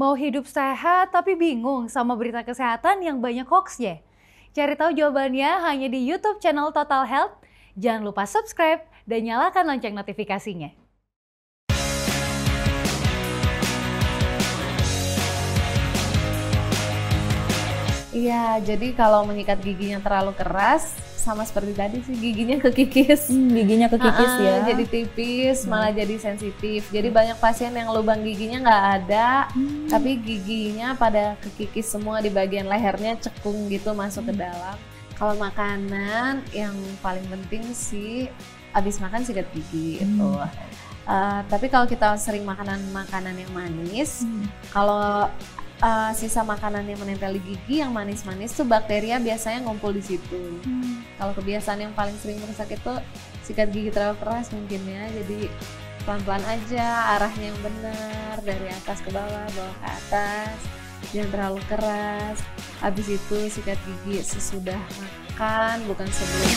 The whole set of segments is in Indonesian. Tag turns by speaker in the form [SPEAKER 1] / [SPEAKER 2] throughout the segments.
[SPEAKER 1] Mau hidup sehat tapi bingung sama berita kesehatan yang banyak hoaxnya? Cari tahu jawabannya hanya di YouTube channel Total Health. Jangan lupa subscribe dan
[SPEAKER 2] nyalakan lonceng notifikasinya. Iya, jadi kalau mengikat giginya terlalu keras, sama seperti tadi sih giginya kekikis. Hmm, giginya kekikis ah, ya. Jadi tipis, hmm. malah jadi sensitif. Jadi banyak pasien yang lubang giginya nggak ada, hmm. tapi giginya pada kekikis semua di bagian lehernya cekung gitu masuk hmm. ke dalam. Kalau makanan yang paling penting sih habis makan sikat gigi gitu. hmm. itu. Uh, eh, tapi kalau kita sering makanan makanan yang manis, hmm. kalau uh, sisa makanan yang menempel di gigi yang manis-manis tuh bakteria biasanya ngumpul di situ. Hmm. Kalau kebiasaan yang paling sering merusak itu sikat gigi terlalu keras mungkin ya. Jadi pelan-pelan aja, arahnya yang benar dari atas ke bawah, bawah ke atas. Jangan terlalu keras. Habis itu sikat gigi sesudah makan bukan sebelum.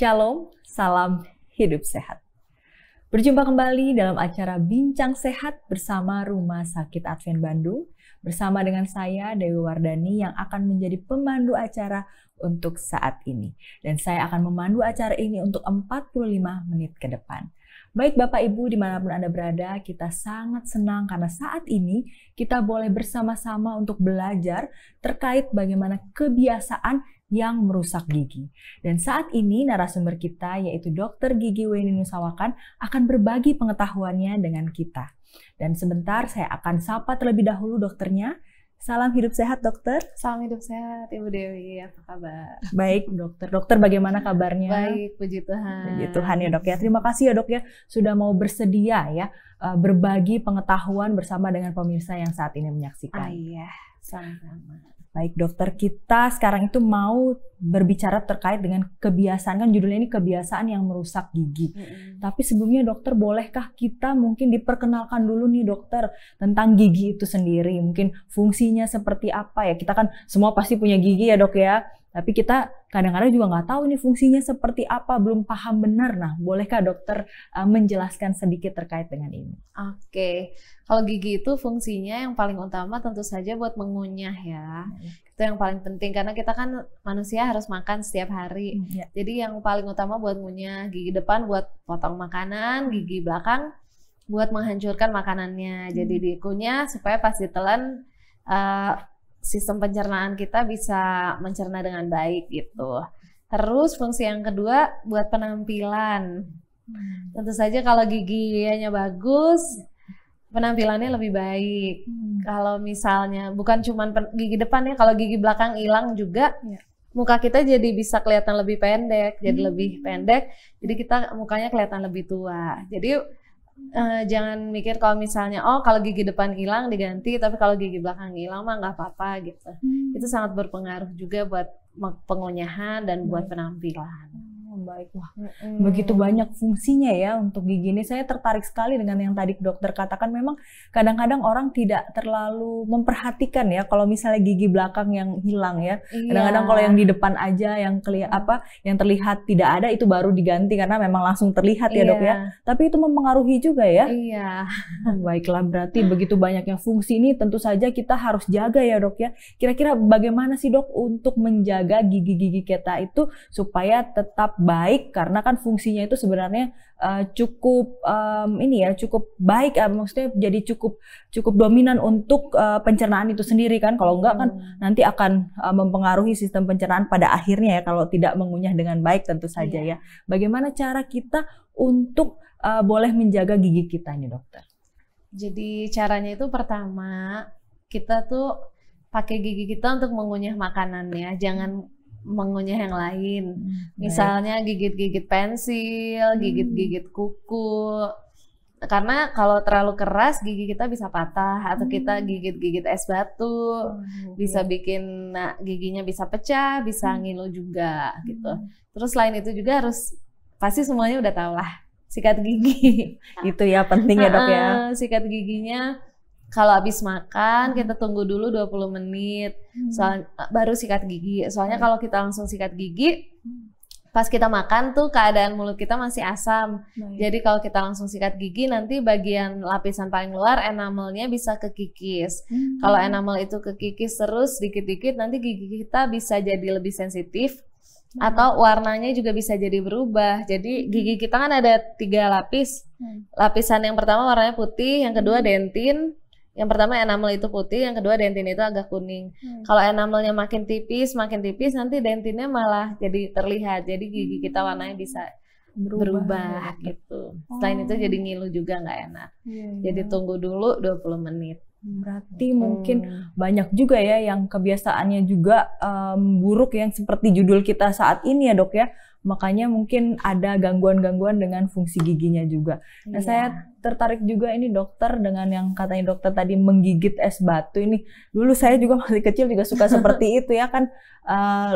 [SPEAKER 1] Shalom, salam hidup sehat. Berjumpa kembali dalam acara Bincang Sehat bersama Rumah Sakit Advent Bandung. Bersama dengan saya Dewi Wardani yang akan menjadi pemandu acara untuk saat ini. Dan saya akan memandu acara ini untuk 45 menit ke depan. Baik Bapak Ibu dimanapun Anda berada, kita sangat senang karena saat ini kita boleh bersama-sama untuk belajar terkait bagaimana kebiasaan yang merusak gigi. Dan saat ini narasumber kita yaitu dokter Gigi Weni Nusawakan akan berbagi pengetahuannya dengan kita. Dan sebentar saya akan sapa terlebih dahulu dokternya. Salam hidup sehat dokter. Salam hidup sehat Ibu Dewi, apa kabar? Baik dokter. Dokter bagaimana kabarnya? Baik, puji Tuhan. Puji Tuhan ya dok ya. Terima kasih ya dok ya sudah mau bersedia ya eh, berbagi pengetahuan bersama dengan pemirsa yang saat ini menyaksikan. Ah, iya, sama-sama. Baik dokter, kita sekarang itu mau berbicara terkait dengan kebiasaan kan judulnya ini kebiasaan yang merusak gigi. Mm-hmm. Tapi sebelumnya dokter bolehkah kita mungkin diperkenalkan dulu nih dokter tentang gigi itu sendiri, mungkin fungsinya seperti apa ya? Kita kan semua pasti punya gigi ya dok ya. Tapi kita kadang-kadang juga nggak tahu nih fungsinya seperti apa, belum paham benar. Nah, bolehkah dokter uh, menjelaskan sedikit terkait dengan ini?
[SPEAKER 2] Oke, kalau gigi itu fungsinya yang paling utama tentu saja buat mengunyah ya. Hmm. Itu yang paling penting karena kita kan manusia harus makan setiap hari. Hmm, ya. Jadi yang paling utama buat mengunyah, gigi depan buat potong makanan, gigi belakang buat menghancurkan makanannya. Hmm. Jadi dikunyah supaya pas ditelan uh, sistem pencernaan kita bisa mencerna dengan baik gitu. Terus fungsi yang kedua buat penampilan. Hmm. Tentu saja kalau giginya bagus, penampilannya lebih baik. Hmm. Kalau misalnya bukan cuma gigi depan ya, kalau gigi belakang hilang juga ya. muka kita jadi bisa kelihatan lebih pendek, hmm. jadi lebih pendek. Jadi kita mukanya kelihatan lebih tua. Jadi uh, jangan mikir kalau misalnya oh kalau gigi depan hilang diganti tapi kalau gigi belakang hilang mah nggak apa-apa gitu hmm. itu sangat berpengaruh juga buat pengunyahan dan buat hmm. penampilan baik wah mm. begitu
[SPEAKER 1] banyak fungsinya ya untuk gigi ini saya tertarik sekali dengan yang tadi dokter katakan memang kadang-kadang orang tidak terlalu memperhatikan ya kalau misalnya gigi belakang yang hilang ya iya. kadang-kadang yeah. kalau yang di depan aja yang kelihatan mm. apa yang terlihat tidak ada itu baru diganti karena memang langsung terlihat yeah. ya dok ya iya. tapi itu mempengaruhi juga ya iya yeah. baiklah berarti begitu banyaknya fungsi ini tentu saja kita harus jaga ya dok ya kira-kira bagaimana sih dok untuk menjaga gigi-gigi kita itu supaya tetap baik karena kan fungsinya itu sebenarnya uh, cukup um, ini ya cukup baik uh, maksudnya jadi cukup cukup dominan untuk uh, pencernaan itu sendiri kan kalau enggak kan hmm. nanti akan uh, mempengaruhi sistem pencernaan pada akhirnya ya kalau tidak mengunyah dengan baik tentu saja yeah. ya. Bagaimana cara kita untuk uh, boleh menjaga gigi kita nih dokter?
[SPEAKER 2] Jadi caranya itu pertama kita tuh pakai gigi kita untuk mengunyah makanannya, jangan mengunyah yang lain. Hmm, Misalnya gigit-gigit pensil, hmm. gigit-gigit kuku. Karena kalau terlalu keras gigi kita bisa patah atau hmm. kita gigit-gigit es batu, oh, gitu. bisa bikin nah, giginya bisa pecah, bisa ngilu juga gitu. Terus lain itu juga harus pasti semuanya udah tahu lah sikat gigi. itu ya pentingnya dok ya. Sikat giginya kalau habis makan hmm. kita tunggu dulu 20 menit hmm. soal, eh, baru sikat gigi. Soalnya hmm. kalau kita langsung sikat gigi pas kita makan tuh keadaan mulut kita masih asam. Baik. Jadi kalau kita langsung sikat gigi nanti bagian lapisan paling luar enamelnya bisa kekikis. Hmm. Kalau enamel itu kekikis terus dikit-dikit nanti gigi kita bisa jadi lebih sensitif hmm. atau warnanya juga bisa jadi berubah. Jadi hmm. gigi kita kan ada tiga lapis. Hmm. Lapisan yang pertama warnanya putih, yang kedua hmm. dentin, yang pertama enamel itu putih, yang kedua dentin itu agak kuning. Hmm. Kalau enamelnya makin tipis, makin tipis nanti dentinnya malah jadi terlihat. Jadi gigi kita hmm. warnanya bisa berubah, berubah gitu. Oh. Selain itu jadi oh. ngilu juga nggak enak. Yeah, iya. jadi tunggu dulu 20 menit.
[SPEAKER 1] Berarti hmm. mungkin banyak juga ya yang kebiasaannya juga um, buruk yang seperti judul kita saat ini ya dok ya makanya mungkin ada gangguan-gangguan dengan fungsi giginya juga. Nah, iya. saya tertarik juga ini dokter dengan yang katanya dokter tadi menggigit es batu ini. Dulu saya juga masih kecil juga suka seperti itu ya kan uh,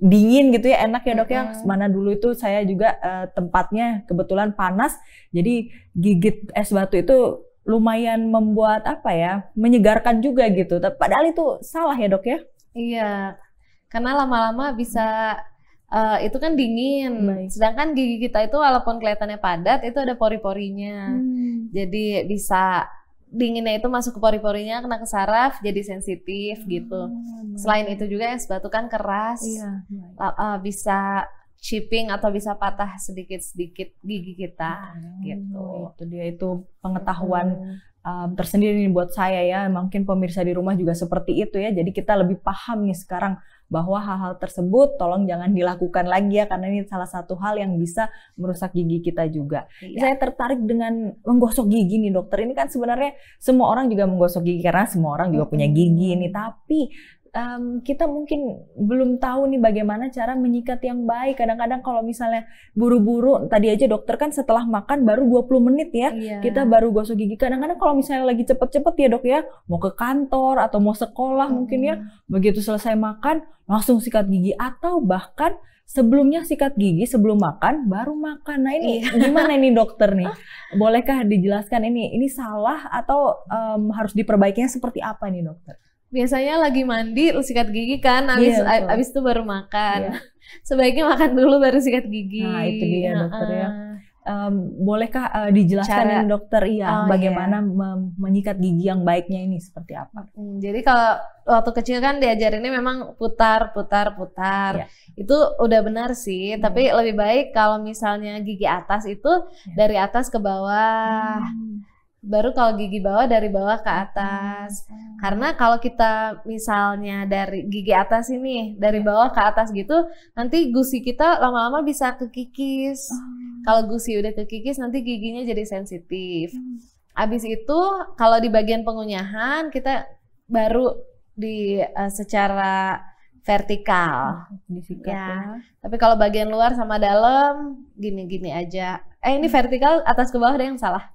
[SPEAKER 1] dingin gitu ya enak ya dok ya. Mana dulu itu saya juga uh, tempatnya kebetulan panas, jadi gigit es batu itu lumayan membuat apa ya menyegarkan juga gitu. Padahal itu salah ya dok ya.
[SPEAKER 2] Iya, karena lama-lama bisa uh, itu kan dingin. Baik. Sedangkan gigi kita itu walaupun kelihatannya padat, itu ada pori-porinya. Hmm. Jadi bisa dinginnya itu masuk ke pori-porinya, kena ke saraf, jadi sensitif hmm. gitu. Baik. Selain itu juga es batu kan keras, iya, uh, bisa chipping atau bisa patah sedikit-sedikit gigi kita hmm, gitu. Itu dia itu pengetahuan hmm. um, tersendiri buat saya ya.
[SPEAKER 1] Mungkin pemirsa di rumah juga seperti itu ya. Jadi kita lebih paham nih sekarang bahwa hal-hal tersebut tolong jangan dilakukan lagi ya karena ini salah satu hal yang bisa merusak gigi kita juga. Iya. Saya tertarik dengan menggosok gigi nih dokter. Ini kan sebenarnya semua orang juga menggosok gigi karena semua orang juga punya gigi ini. Tapi um, kita mungkin belum tahu nih bagaimana cara menyikat yang baik. Kadang-kadang kalau misalnya buru-buru, tadi aja dokter kan setelah makan baru 20 menit ya, yeah. kita baru gosok gigi. Kadang-kadang kalau misalnya lagi cepet-cepet ya dok ya, mau ke kantor atau mau sekolah hmm. mungkin ya, begitu selesai makan langsung sikat gigi atau bahkan sebelumnya sikat gigi sebelum makan baru
[SPEAKER 2] makan. Nah ini iya. gimana ini
[SPEAKER 1] dokter nih? Bolehkah dijelaskan ini ini salah atau um, harus diperbaikinya seperti apa nih dokter?
[SPEAKER 2] biasanya lagi mandi lu sikat gigi kan abis yeah, iya, abis itu baru makan yeah. sebaiknya makan dulu baru sikat gigi nah itu dia nah, dokter ya um,
[SPEAKER 1] bolehkah uh, dijelaskan cara, dokter iya oh, iya. bagaimana yeah. menyikat gigi yang baiknya ini seperti
[SPEAKER 2] apa hmm, jadi kalau waktu kecil kan diajarinnya memang putar putar putar yeah. itu udah benar sih hmm. tapi lebih baik kalau misalnya gigi atas itu yeah. dari atas ke bawah hmm baru kalau gigi bawah dari bawah ke atas. Hmm. Karena kalau kita misalnya dari gigi atas ini dari ya. bawah ke atas gitu, nanti gusi kita lama-lama bisa kekikis. Hmm. Kalau gusi udah kekikis nanti giginya jadi sensitif. Hmm. Abis itu kalau di bagian pengunyahan kita baru di uh, secara vertikal. Hmm. Ya. ya. Tapi kalau bagian luar sama dalam gini-gini aja. Eh ini hmm. vertikal atas ke bawah ada yang salah.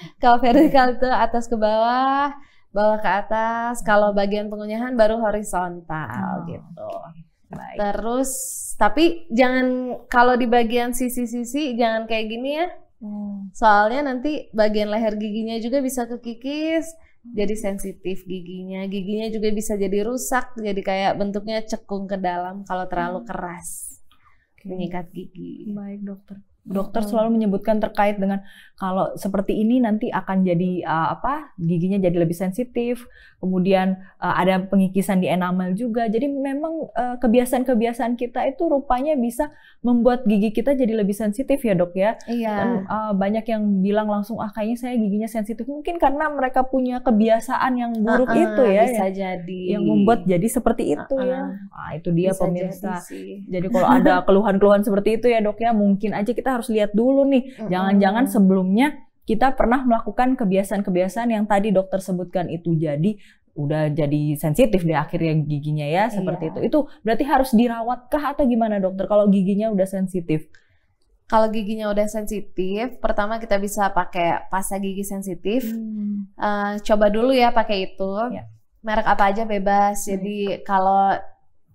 [SPEAKER 2] kalau vertikal itu atas ke bawah bawah ke atas kalau hmm. bagian pengunyahan baru horizontal oh. gitu Baik. terus tapi jangan kalau di bagian sisi-sisi jangan kayak gini ya hmm. soalnya nanti bagian leher giginya juga bisa kekikis hmm. jadi sensitif giginya. Giginya juga bisa jadi rusak, jadi kayak bentuknya cekung ke dalam kalau terlalu hmm. keras. Menyikat gigi. Baik, dokter
[SPEAKER 1] dokter hmm. selalu menyebutkan terkait dengan kalau seperti ini nanti akan jadi uh, apa giginya jadi lebih sensitif kemudian uh, ada pengikisan di enamel juga jadi memang uh, kebiasaan-kebiasaan kita itu rupanya bisa membuat gigi kita jadi lebih sensitif ya dok ya iya. Dan, uh, banyak yang bilang langsung ah kayaknya saya giginya sensitif mungkin karena mereka punya kebiasaan yang buruk uh -uh, itu ya bisa yang, jadi yang membuat jadi seperti itu uh -uh. ya nah, itu dia bisa pemirsa jadi, jadi kalau ada keluhan-keluhan seperti itu ya dok ya mungkin aja kita kita harus lihat dulu nih. Jangan-jangan sebelumnya kita pernah melakukan kebiasaan-kebiasaan yang tadi dokter sebutkan itu jadi udah jadi sensitif deh akhirnya giginya ya iya. seperti iya. itu. Itu berarti harus dirawat kah atau gimana dokter kalau giginya udah sensitif?
[SPEAKER 2] Kalau giginya udah sensitif, pertama kita bisa pakai pasta gigi sensitif. Hmm. Uh, coba dulu ya pakai itu. Ya. Merek apa aja bebas. Jadi hmm. kalau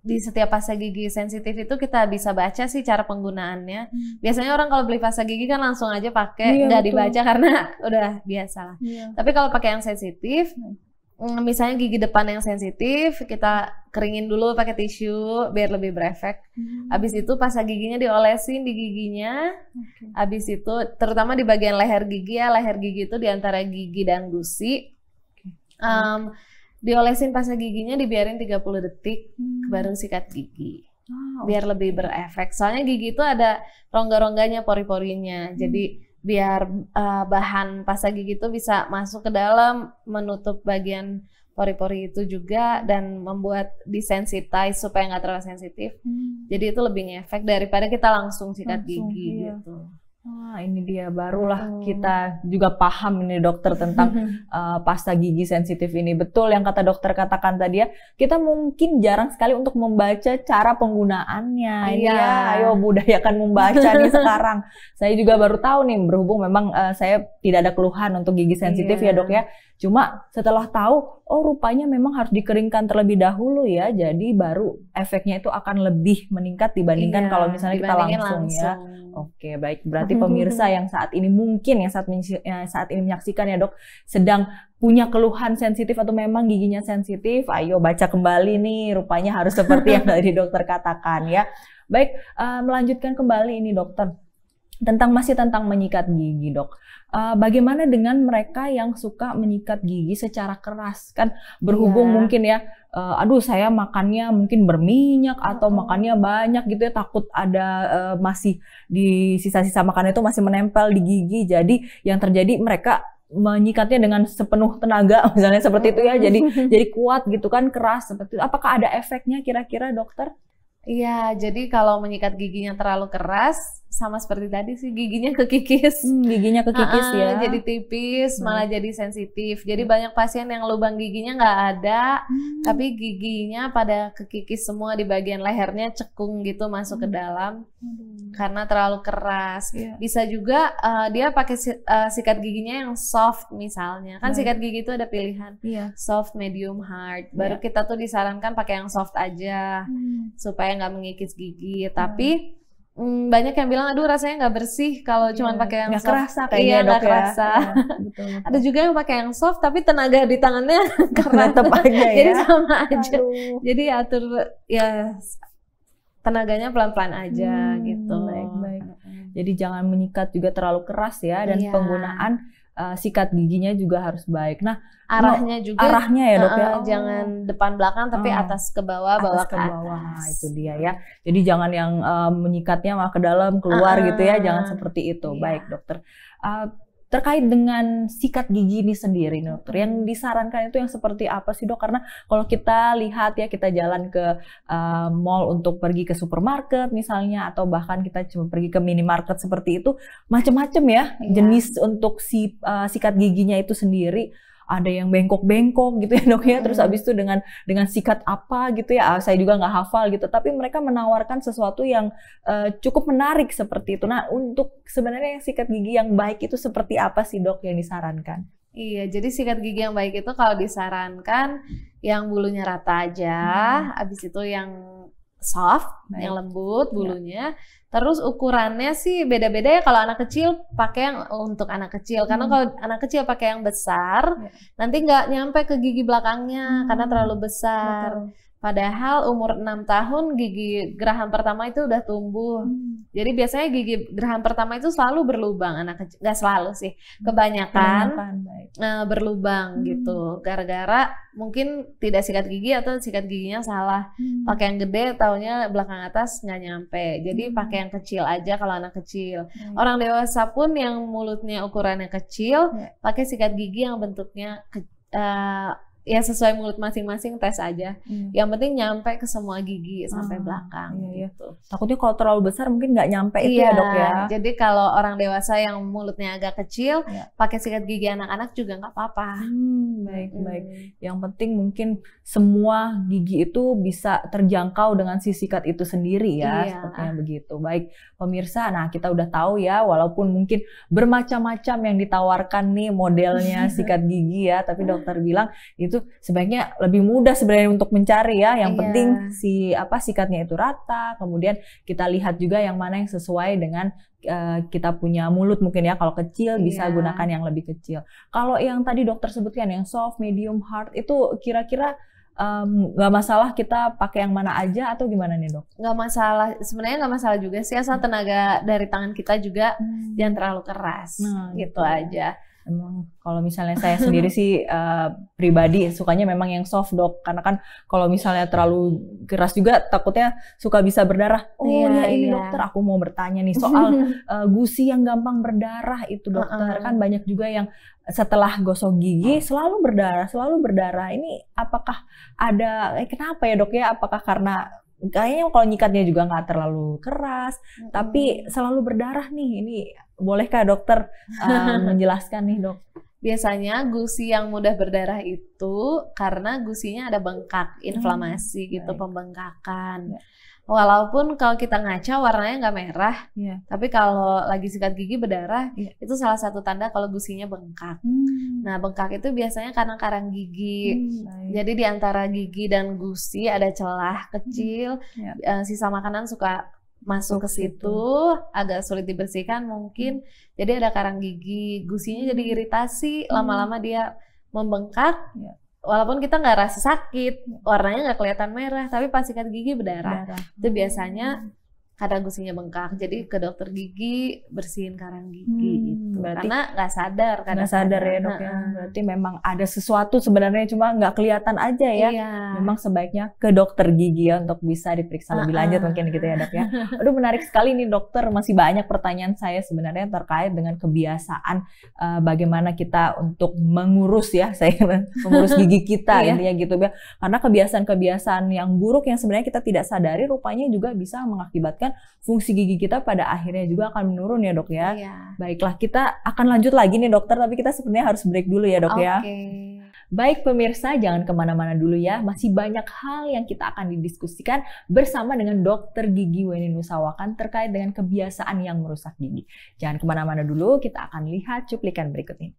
[SPEAKER 2] di setiap pasta gigi sensitif itu kita bisa baca sih cara penggunaannya. Hmm. Biasanya orang kalau beli pasta gigi kan langsung aja pakai, iya, nggak dibaca karena udah biasa Iya. Tapi kalau pakai yang sensitif, mm, misalnya gigi depan yang sensitif, kita keringin dulu pakai tisu biar lebih berefek. Hmm. Abis itu pasta giginya diolesin di giginya. Okay. Abis itu terutama di bagian leher gigi ya, leher gigi itu di antara gigi dan gusi. Okay. Um, okay diolesin pasta giginya dibiarin 30 detik hmm. baru sikat gigi. Biar lebih berefek. Soalnya gigi itu ada rongga-rongganya, pori-porinya. Hmm. Jadi biar uh, bahan pasta gigi itu bisa masuk ke dalam, menutup bagian pori-pori itu juga dan membuat desensitize supaya nggak terlalu sensitif. Hmm. Jadi itu lebih ngefek daripada kita langsung sikat langsung, gigi iya. gitu. Wah, ini dia
[SPEAKER 1] barulah hmm. kita juga paham ini dokter tentang uh, pasta gigi sensitif ini. Betul yang kata dokter katakan tadi ya, kita mungkin jarang sekali untuk membaca cara penggunaannya. Iya, ya, ayo budayakan membaca nih sekarang. Saya juga baru tahu nih berhubung memang uh, saya tidak ada keluhan untuk gigi sensitif iya. ya, Dok ya. Cuma setelah tahu, oh rupanya memang harus dikeringkan terlebih dahulu ya. Jadi baru efeknya itu akan lebih meningkat dibandingkan iya, kalau misalnya kita langsung, langsung ya. Oke, baik. Berarti pemirsa yang saat ini mungkin yang saat yang saat ini menyaksikan ya, Dok, sedang punya keluhan sensitif atau memang giginya sensitif, ayo baca kembali nih. Rupanya harus seperti yang tadi dokter katakan ya. Baik, uh, melanjutkan kembali ini dokter tentang masih tentang menyikat gigi, Dok. Eh, bagaimana dengan mereka yang suka menyikat gigi secara keras kan berhubung yeah. mungkin ya uh, aduh saya makannya mungkin berminyak atau makannya banyak gitu ya takut ada uh, masih di sisa-sisa makannya itu masih menempel di gigi jadi yang terjadi mereka menyikatnya dengan sepenuh tenaga misalnya seperti itu ya jadi
[SPEAKER 2] jadi kuat gitu kan keras seperti itu. apakah ada efeknya kira-kira dokter Iya, jadi kalau menyikat giginya terlalu keras, sama seperti tadi sih giginya kekikis hmm, giginya kekikis ya jadi tipis hmm. malah jadi sensitif jadi banyak pasien yang lubang giginya nggak ada hmm. tapi giginya pada kekikis semua di bagian lehernya cekung gitu masuk hmm. ke dalam hmm. karena terlalu keras yeah. bisa juga uh, dia pakai uh, sikat giginya yang soft misalnya kan right. Iya. sikat gigi itu ada pilihan yeah. soft medium hard iya. baru yeah. kita tuh disarankan pakai yang soft aja hmm. supaya nggak mengikis gigi hmm. tapi Mm, banyak yang bilang aduh rasanya nggak bersih kalau cuma iya, cuma pakai yang gak soft. kerasa iya, nggak ya. kerasa. Ya, betul, betul. Ada juga yang pakai yang soft tapi tenaga di tangannya karena tepatnya ya. Jadi sama aja. Aduh. Jadi atur ya tenaganya pelan-pelan aja hmm, gitu. Baik, baik.
[SPEAKER 1] Jadi jangan menyikat juga terlalu keras ya dan ya. penggunaan uh, sikat giginya juga harus baik. Nah, arahnya juga arahnya ya, Dok uh, ya. Oh. Jangan
[SPEAKER 2] depan belakang tapi uh, atas ke bawah, atas bawah ke, atas. bawah.
[SPEAKER 1] Nah, atas. Itu dia ya. Jadi jangan yang uh, menyikatnya malah ke dalam, keluar uh, gitu ya. Jangan seperti itu. Iya. Baik, Dokter. Uh, terkait dengan sikat gigi ini sendiri dokter yang disarankan itu yang seperti apa sih dok karena kalau kita lihat ya kita jalan ke uh, mall untuk pergi ke supermarket misalnya atau bahkan kita cuma pergi ke minimarket seperti itu macam-macam ya, ya jenis untuk si uh, sikat giginya itu sendiri ada yang bengkok-bengkok gitu ya dok ya terus hmm. habis itu dengan dengan sikat apa gitu ya ah, saya juga nggak hafal gitu tapi mereka menawarkan sesuatu yang uh, cukup menarik seperti itu nah untuk sebenarnya yang sikat gigi yang baik itu seperti apa sih dok yang disarankan
[SPEAKER 2] Iya, jadi sikat gigi yang baik itu kalau disarankan yang bulunya rata aja, hmm. abis itu yang soft, Baik. yang lembut ya. bulunya. Ya. Terus ukurannya sih beda-beda ya kalau anak kecil pakai yang oh, untuk anak kecil. Karena hmm. kalau anak kecil pakai yang besar, ya. nanti nggak nyampe ke gigi belakangnya hmm. karena terlalu besar. Betul. Padahal umur 6 tahun gigi geraham pertama itu udah tumbuh. Hmm. Jadi biasanya gigi geraham pertama itu selalu berlubang anak kecil. Gak selalu sih, hmm. kebanyakan, kebanyakan uh, berlubang hmm. gitu. Gara-gara mungkin tidak sikat gigi atau sikat giginya salah. Hmm. Pakai yang gede taunya belakang atas nggak nyampe. Jadi hmm. pakai yang kecil aja kalau anak kecil. Hmm. Orang dewasa pun yang mulutnya ukurannya kecil, yeah. pakai sikat gigi yang bentuknya kecil. uh, eh, ya sesuai mulut masing-masing tes aja. Hmm. Yang penting nyampe ke semua gigi sampai ah, belakang. Iya, iya. Gitu.
[SPEAKER 1] Takutnya kalau terlalu besar mungkin nggak nyampe iya, itu ya dok ya. Jadi
[SPEAKER 2] kalau orang dewasa yang mulutnya agak kecil, iya. pakai sikat gigi anak-anak juga nggak apa-apa. Hmm, baik hmm. baik.
[SPEAKER 1] Yang penting mungkin semua gigi itu bisa terjangkau dengan si sikat itu sendiri ya, iya. sepertinya begitu. Baik pemirsa, nah kita udah tahu ya, walaupun mungkin bermacam-macam yang ditawarkan nih modelnya sikat gigi ya, tapi dokter bilang itu itu sebaiknya lebih mudah sebenarnya untuk mencari ya. Yang iya. penting si apa sikatnya itu rata. Kemudian kita lihat juga yang mana yang sesuai dengan uh, kita punya mulut mungkin ya. Kalau kecil iya. bisa gunakan yang lebih kecil. Kalau yang tadi dokter sebutkan yang soft, medium, hard itu kira-kira nggak um, masalah kita pakai yang mana aja atau gimana nih dok?
[SPEAKER 2] Nggak masalah, sebenarnya nggak masalah juga sih asal tenaga dari tangan kita juga hmm. jangan terlalu keras, hmm. gitu aja.
[SPEAKER 1] Emang kalau
[SPEAKER 2] misalnya saya sendiri sih
[SPEAKER 1] uh, pribadi sukanya memang yang soft dok karena kan kalau misalnya terlalu keras juga takutnya suka bisa berdarah. Oh iya, ya ini iya. dokter aku mau bertanya nih soal uh, gusi yang gampang berdarah itu dokter uh -uh. kan banyak juga yang setelah gosok gigi selalu berdarah, selalu berdarah. Ini apakah ada eh, kenapa ya dok ya? Apakah karena kayaknya kalau nyikatnya juga nggak
[SPEAKER 2] terlalu keras, tapi selalu berdarah nih. Ini Bolehkah dokter um, menjelaskan nih dok? Biasanya gusi yang mudah berdarah itu karena gusinya ada bengkak, hmm, inflamasi hmm. gitu, Baik. pembengkakan. Ya. Walaupun kalau kita ngaca warnanya nggak merah, ya. tapi kalau lagi sikat gigi berdarah, ya. itu salah satu tanda kalau gusinya bengkak. Hmm. Nah bengkak itu biasanya karena karang gigi. Hmm. Jadi di antara gigi dan gusi ada celah hmm. kecil, ya. Eh, sisa makanan suka masuk ke situ agak sulit dibersihkan mungkin hmm. jadi ada karang gigi gusinya jadi iritasi hmm. lama-lama dia membengkak ya. walaupun kita nggak rasa sakit warnanya nggak kelihatan merah tapi pas sikat gigi berdarah, itu biasanya hmm. Karena gusinya bengkak jadi ke dokter gigi bersihin karang gigi hmm, gitu berarti, karena nggak sadar karena gak sadar, sadar ya dok ya berarti
[SPEAKER 1] memang ada sesuatu sebenarnya cuma nggak kelihatan aja ya iya. memang sebaiknya ke dokter gigi ya untuk bisa diperiksa lebih lanjut uh mungkin gitu ya dok ya aduh menarik sekali nih dokter masih banyak pertanyaan saya sebenarnya terkait dengan kebiasaan uh, bagaimana kita untuk mengurus ya saya mengurus gigi kita iya. intinya gitu ya karena kebiasaan-kebiasaan yang buruk yang sebenarnya kita tidak sadari rupanya juga bisa mengakibatkan kan fungsi gigi kita pada akhirnya juga hmm. akan menurun ya dok ya. Iya. Baiklah kita akan lanjut lagi nih dokter, tapi kita sebenarnya harus break dulu ya dok okay. ya. Baik pemirsa, jangan kemana-mana dulu ya. Masih banyak hal yang kita akan didiskusikan bersama dengan dokter gigi Weni Nusawakan terkait dengan kebiasaan yang merusak gigi. Jangan kemana-mana dulu, kita akan lihat cuplikan berikut ini.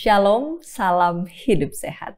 [SPEAKER 1] Shalom, salam hidup sehat.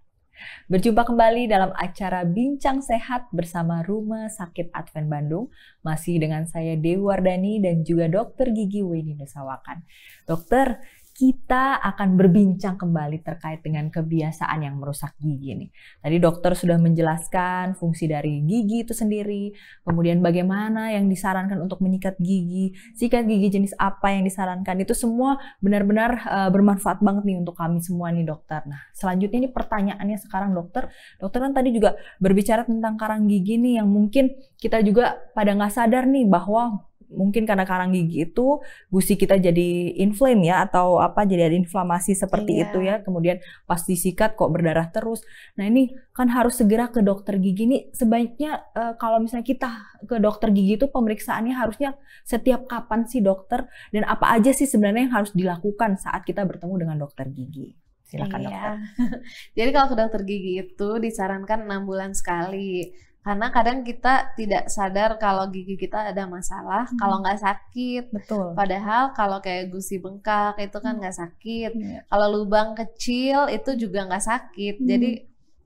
[SPEAKER 1] Berjumpa kembali dalam acara Bincang Sehat bersama Rumah Sakit Advent Bandung. Masih dengan saya Dewi Wardani dan juga Dokter Gigi Weni Nusawakan. Dokter, kita akan berbincang kembali terkait dengan kebiasaan yang merusak gigi nih. Tadi dokter sudah menjelaskan fungsi dari gigi itu sendiri, kemudian bagaimana yang disarankan untuk menyikat gigi, sikat gigi jenis apa yang disarankan, itu semua benar-benar uh, bermanfaat banget nih untuk kami semua nih dokter. Nah, selanjutnya ini pertanyaannya sekarang dokter, dokter kan tadi juga berbicara tentang karang gigi nih yang mungkin kita juga pada nggak sadar nih bahwa mungkin karena karang gigi itu gusi kita jadi inflame ya atau apa jadi ada inflamasi seperti iya. itu ya kemudian pas sikat kok berdarah terus nah ini kan harus segera ke dokter gigi nih sebaiknya uh, kalau misalnya kita ke dokter gigi itu pemeriksaannya harusnya setiap kapan sih dokter dan apa aja sih sebenarnya yang harus dilakukan saat kita bertemu dengan dokter gigi silakan iya. dokter
[SPEAKER 2] jadi kalau ke dokter gigi itu disarankan enam bulan sekali karena kadang kita tidak sadar kalau gigi kita ada masalah hmm. kalau nggak sakit betul padahal kalau kayak gusi bengkak itu kan nggak sakit yeah. kalau lubang kecil itu juga nggak sakit hmm. jadi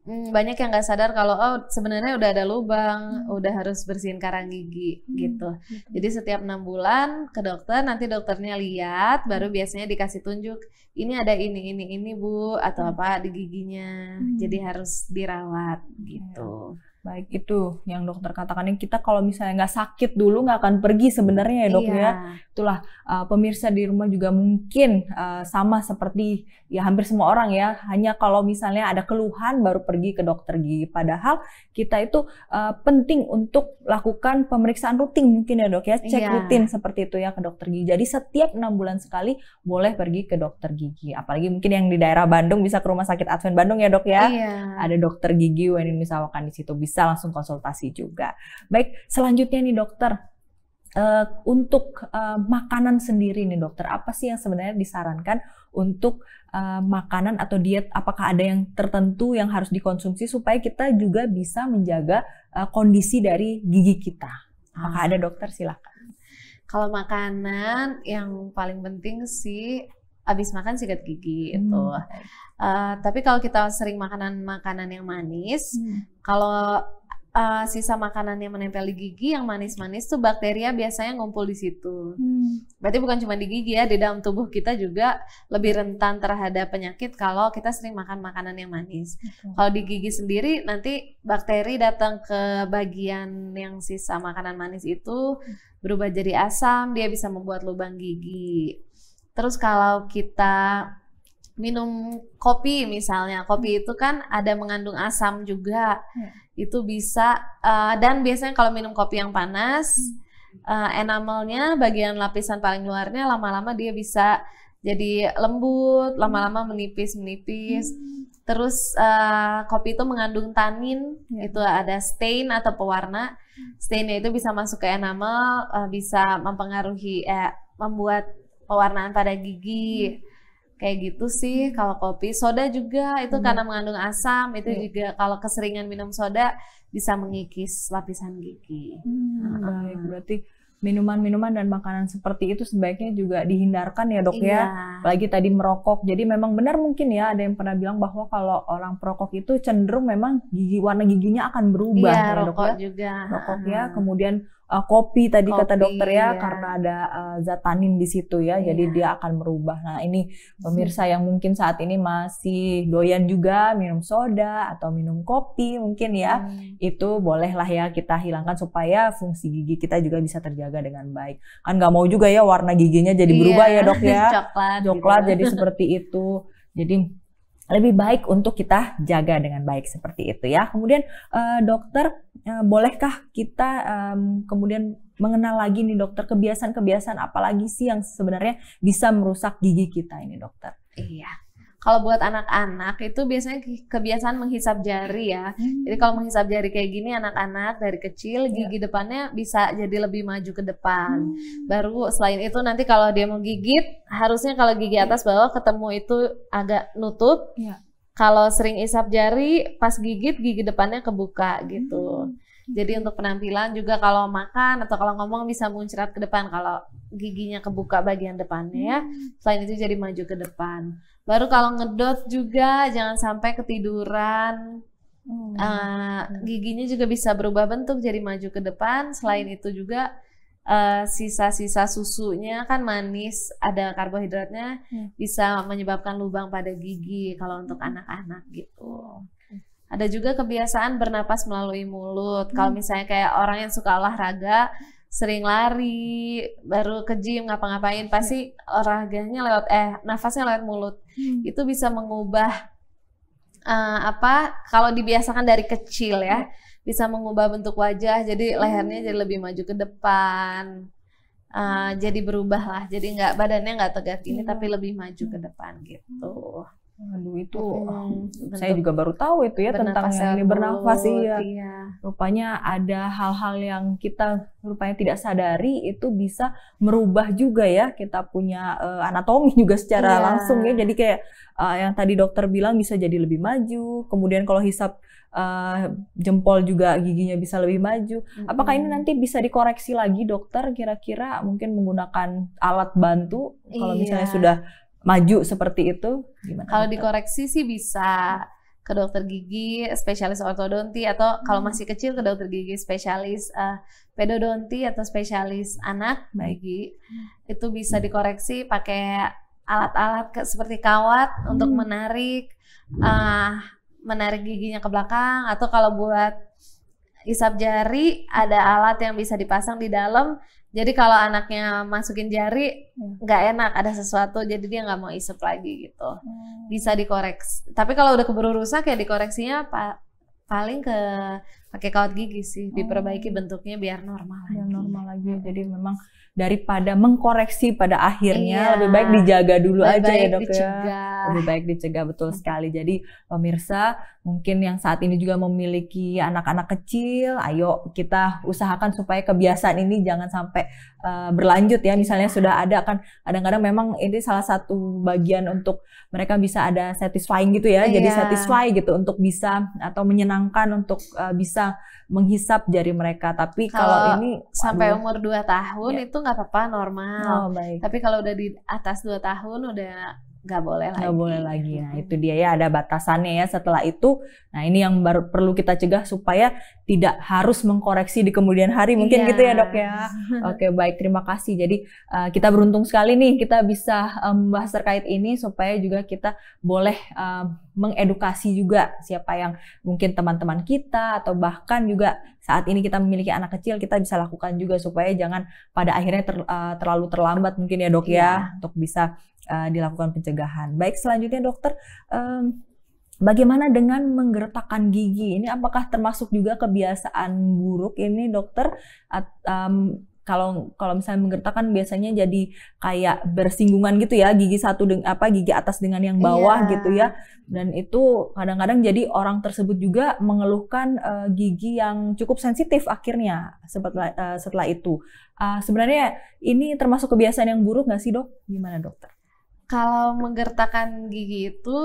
[SPEAKER 2] hmm, banyak yang nggak sadar kalau oh sebenarnya udah ada lubang hmm. udah harus bersihin karang gigi hmm. gitu hmm. jadi setiap enam bulan ke dokter nanti dokternya lihat hmm. baru biasanya dikasih tunjuk ini ada ini ini ini bu atau hmm. apa di giginya hmm. jadi harus dirawat
[SPEAKER 1] iya. gitu hmm. Baik itu yang dokter katakan kita kalau misalnya nggak sakit dulu nggak akan pergi sebenarnya ya dok iya. ya. Itulah uh, pemirsa di rumah juga mungkin uh, sama seperti ya hampir semua orang ya. Hanya kalau misalnya ada keluhan baru pergi ke dokter gigi. Padahal kita itu uh, penting untuk lakukan pemeriksaan rutin mungkin ya dok ya. Cek iya. rutin seperti itu ya ke dokter gigi. Jadi setiap enam bulan sekali boleh pergi ke dokter gigi. Apalagi mungkin yang di daerah Bandung bisa ke rumah sakit Advent Bandung ya dok ya. Iya. Ada dokter gigi Wenin misalkan di situ bisa bisa langsung konsultasi juga. Baik, selanjutnya nih dokter, uh, untuk uh, makanan sendiri nih dokter, apa sih yang sebenarnya disarankan untuk uh, makanan atau diet? Apakah ada yang tertentu yang harus dikonsumsi supaya kita juga bisa menjaga uh, kondisi dari gigi kita? Apakah ah. ada dokter? silahkan.
[SPEAKER 2] Kalau makanan yang paling penting sih abis makan sikat gigi hmm. itu. Uh, eh, tapi kalau kita sering makanan-makanan yang manis, hmm. kalau uh, sisa makanan yang menempel di gigi yang manis-manis tuh bakteria biasanya ngumpul di situ. Hmm. Berarti bukan cuma di gigi ya, di dalam tubuh kita juga lebih rentan terhadap penyakit kalau kita sering makan makanan yang manis. Hmm. Kalau di gigi sendiri nanti bakteri datang ke bagian yang sisa makanan manis itu berubah jadi asam, dia bisa membuat lubang gigi Terus kalau kita minum kopi misalnya, kopi hmm. itu kan ada mengandung asam juga. Hmm. Itu bisa uh, dan biasanya kalau minum kopi yang panas uh, enamelnya bagian lapisan paling luarnya lama-lama dia bisa jadi lembut, hmm. lama-lama menipis-menipis. Hmm. Terus uh, kopi itu mengandung tanin, ya. itu ada stain atau pewarna. Stainnya itu bisa masuk ke enamel, uh, bisa mempengaruhi, eh, membuat pewarnaan pada gigi. Hmm kayak gitu sih kalau kopi soda juga itu hmm. karena mengandung asam itu hmm. juga kalau keseringan minum soda bisa mengikis lapisan gigi hmm, uh ah. baik berarti minuman-minuman dan makanan seperti itu sebaiknya juga dihindarkan ya dok ya? iya. ya lagi
[SPEAKER 1] tadi merokok jadi memang benar mungkin ya ada yang pernah bilang bahwa kalau orang perokok itu cenderung memang gigi warna giginya akan berubah iya, ya rokok dok ya juga. rokok ya ah. kemudian uh, kopi tadi kopi, kata dokter ya, ya. karena ada uh, zat tanin di situ ya, ya, jadi iya. dia akan merubah. Nah ini pemirsa yang mungkin saat ini masih doyan juga minum soda atau minum kopi mungkin ya, hmm. itu bolehlah ya kita hilangkan supaya fungsi gigi kita juga bisa terjaga dengan baik. Kan nggak mau juga ya warna giginya jadi iya, berubah ya dok ya, coklat, gitu. coklat gitu. jadi seperti itu. Jadi lebih baik untuk kita jaga dengan baik seperti itu ya. Kemudian uh, dokter uh, bolehkah kita um, kemudian mengenal lagi nih dokter kebiasaan-kebiasaan apalagi sih yang sebenarnya bisa merusak gigi kita
[SPEAKER 2] ini dokter? Iya. Kalau buat anak-anak itu biasanya kebiasaan menghisap jari ya. Hmm. Jadi kalau menghisap jari kayak gini anak-anak dari kecil iya. gigi ya. depannya bisa jadi lebih maju ke depan. Hmm. Baru selain itu nanti kalau dia mau gigit harusnya kalau gigi iya. atas bawah ketemu itu agak nutup. Ya. Kalau sering isap jari pas gigit gigi depannya kebuka gitu. Hmm. Jadi untuk penampilan juga kalau makan atau kalau ngomong bisa muncrat ke depan kalau giginya kebuka bagian depannya ya. Hmm. Selain itu jadi maju ke depan baru kalau ngedot juga jangan sampai ketiduran hmm. uh, giginya juga bisa berubah bentuk jadi maju ke depan selain itu juga eh, sisa-sisa uh, susunya kan manis, ada karbohidratnya hmm. bisa menyebabkan lubang pada gigi kalau untuk hmm. anak-anak gitu. Ada juga kebiasaan bernapas melalui mulut. Kalau hmm. misalnya kayak orang yang suka olahraga, sering lari, baru ke gym ngapa-ngapain, pasti olahraganya lewat eh nafasnya lewat mulut. Hmm. Itu bisa mengubah uh, apa kalau dibiasakan dari kecil ya, hmm. bisa mengubah bentuk wajah jadi hmm. lehernya jadi lebih maju ke depan. Uh, jadi berubah lah, jadi nggak badannya nggak tegak ini hmm. tapi lebih maju ke hmm. depan gitu.
[SPEAKER 1] Aduh itu
[SPEAKER 2] hmm,
[SPEAKER 1] saya juga baru tahu itu ya tentang yang ini bernafas iya. iya. Rupanya ada hal-hal yang kita rupanya tidak sadari itu bisa merubah juga ya kita punya uh, anatomi juga secara iya. langsung ya. Jadi kayak uh, yang tadi dokter bilang bisa jadi lebih maju. Kemudian kalau hisap uh, jempol juga giginya bisa lebih maju. hmm Apakah ini nanti bisa dikoreksi lagi dokter kira-kira mungkin menggunakan alat bantu kalau iya. misalnya sudah maju seperti itu gimana? Kalau
[SPEAKER 2] dikoreksi sih bisa ke dokter gigi spesialis ortodonti atau kalau hmm. masih kecil ke dokter gigi spesialis uh, pedodonti atau spesialis anak Baik. hmm. itu bisa dikoreksi pakai alat-alat seperti kawat hmm. untuk menarik uh, menarik giginya ke belakang atau kalau buat isap jari ada alat yang bisa dipasang di dalam jadi kalau anaknya masukin jari iya. nggak enak ada sesuatu jadi dia nggak mau isap lagi gitu hmm. bisa dikoreksi tapi kalau udah keburu rusak ya dikoreksinya pa paling ke pakai kawat gigi sih diperbaiki oh. bentuknya biar normal biar lagi. normal lagi jadi memang
[SPEAKER 1] daripada mengkoreksi pada akhirnya iya. lebih baik dijaga dulu lebih aja ya, baik ya dok dicegah. ya lebih baik dicegah betul sekali jadi pemirsa mungkin yang saat ini juga memiliki anak-anak kecil ayo kita usahakan supaya kebiasaan ini jangan sampai uh, berlanjut ya misalnya sudah iya. ada kan kadang-kadang memang ini salah satu bagian untuk mereka bisa ada satisfying gitu ya iya. jadi satisfy gitu untuk bisa atau menyenangkan untuk uh, bisa menghisap jari mereka. Tapi kalau, kalau ini sampai waduh. umur
[SPEAKER 2] 2 tahun ya. itu nggak apa-apa normal. Oh, baik. Tapi kalau udah di atas 2 tahun udah nggak boleh lagi. Nggak
[SPEAKER 1] boleh lagi. Nah itu dia ya ada batasannya ya setelah itu. Nah ini yang baru perlu kita cegah supaya tidak harus mengkoreksi di kemudian hari mungkin yeah. gitu ya dok ya. Oke baik terima kasih. Jadi uh, kita beruntung sekali nih kita bisa um, membahas terkait ini supaya juga kita boleh um, mengedukasi juga siapa yang mungkin teman-teman kita atau bahkan juga saat ini kita memiliki anak kecil kita bisa lakukan juga supaya jangan pada akhirnya ter, uh, terlalu terlambat mungkin ya dok yeah. ya iya. untuk bisa uh, dilakukan pencegahan. Baik, selanjutnya dokter um, Bagaimana dengan menggertakkan gigi? Ini apakah termasuk juga kebiasaan buruk ini, dokter? At, um, kalau kalau misalnya menggertakkan biasanya jadi kayak bersinggungan gitu ya gigi satu dengan apa gigi atas dengan yang iya. bawah yeah. gitu ya dan itu kadang-kadang jadi orang tersebut juga mengeluhkan uh, gigi yang cukup sensitif akhirnya setelah uh, setelah itu uh, sebenarnya ini termasuk kebiasaan yang buruk nggak sih dok gimana dokter?
[SPEAKER 2] Kalau menggertakkan gigi itu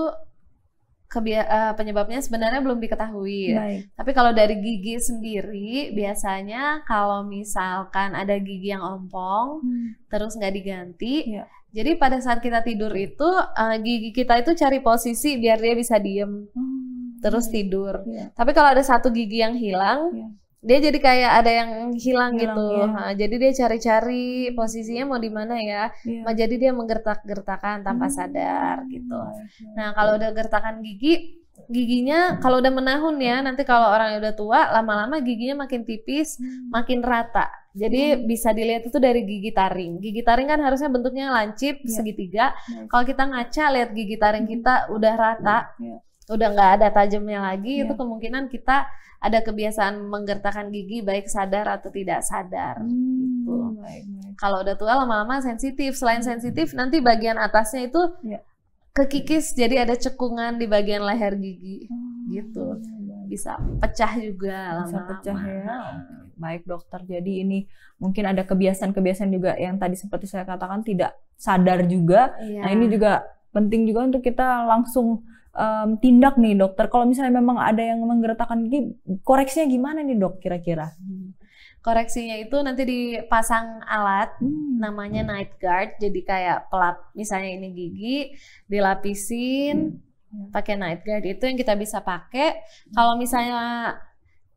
[SPEAKER 2] eh, penyebabnya sebenarnya belum diketahui. Baik. Tapi kalau dari gigi sendiri biasanya kalau misalkan ada gigi yang ompong hmm. terus nggak diganti, ya. jadi pada saat kita tidur itu eh, gigi kita itu cari posisi biar dia bisa diem hmm. terus tidur. Ya. Tapi kalau ada satu gigi yang hilang, ya dia jadi kayak ada yang hilang, hilang gitu. Ya. Nah, jadi dia cari-cari posisinya mau di mana ya. ya. jadi dia menggertak-gertakan tanpa hmm. sadar gitu. Iya, nah, iya. kalau udah gertakan gigi, giginya kalau udah menahun ya, nanti kalau orang udah tua lama-lama giginya makin tipis, hmm. makin rata. Jadi hmm. bisa dilihat itu dari gigi taring. Gigi taring kan harusnya bentuknya lancip, ya. segitiga. Ya. Kalau kita ngaca lihat gigi taring hmm. kita udah rata. Ya udah nggak ada tajamnya lagi yeah. itu kemungkinan kita ada kebiasaan menggertakkan gigi baik sadar atau tidak sadar hmm, gitu. Kalau udah tua lama-lama sensitif. Selain sensitif hmm. nanti bagian atasnya itu yeah. kekikis jadi ada cekungan di bagian leher gigi hmm, gitu. Bisa pecah juga lama-lama. pecah ya.
[SPEAKER 1] Baik dokter. Jadi
[SPEAKER 2] ini mungkin
[SPEAKER 1] ada kebiasaan-kebiasaan juga yang tadi seperti saya katakan tidak sadar juga. Yeah. Nah, ini juga penting juga untuk kita langsung um, tindak nih dokter? Kalau misalnya memang ada yang menggeretakkan gigi, koreksinya gimana nih dok kira-kira? Hmm.
[SPEAKER 2] Koreksinya itu nanti dipasang alat hmm. namanya night guard. Jadi kayak pelap misalnya ini gigi dilapisin hmm. pakai night guard itu yang kita bisa pakai. Kalau misalnya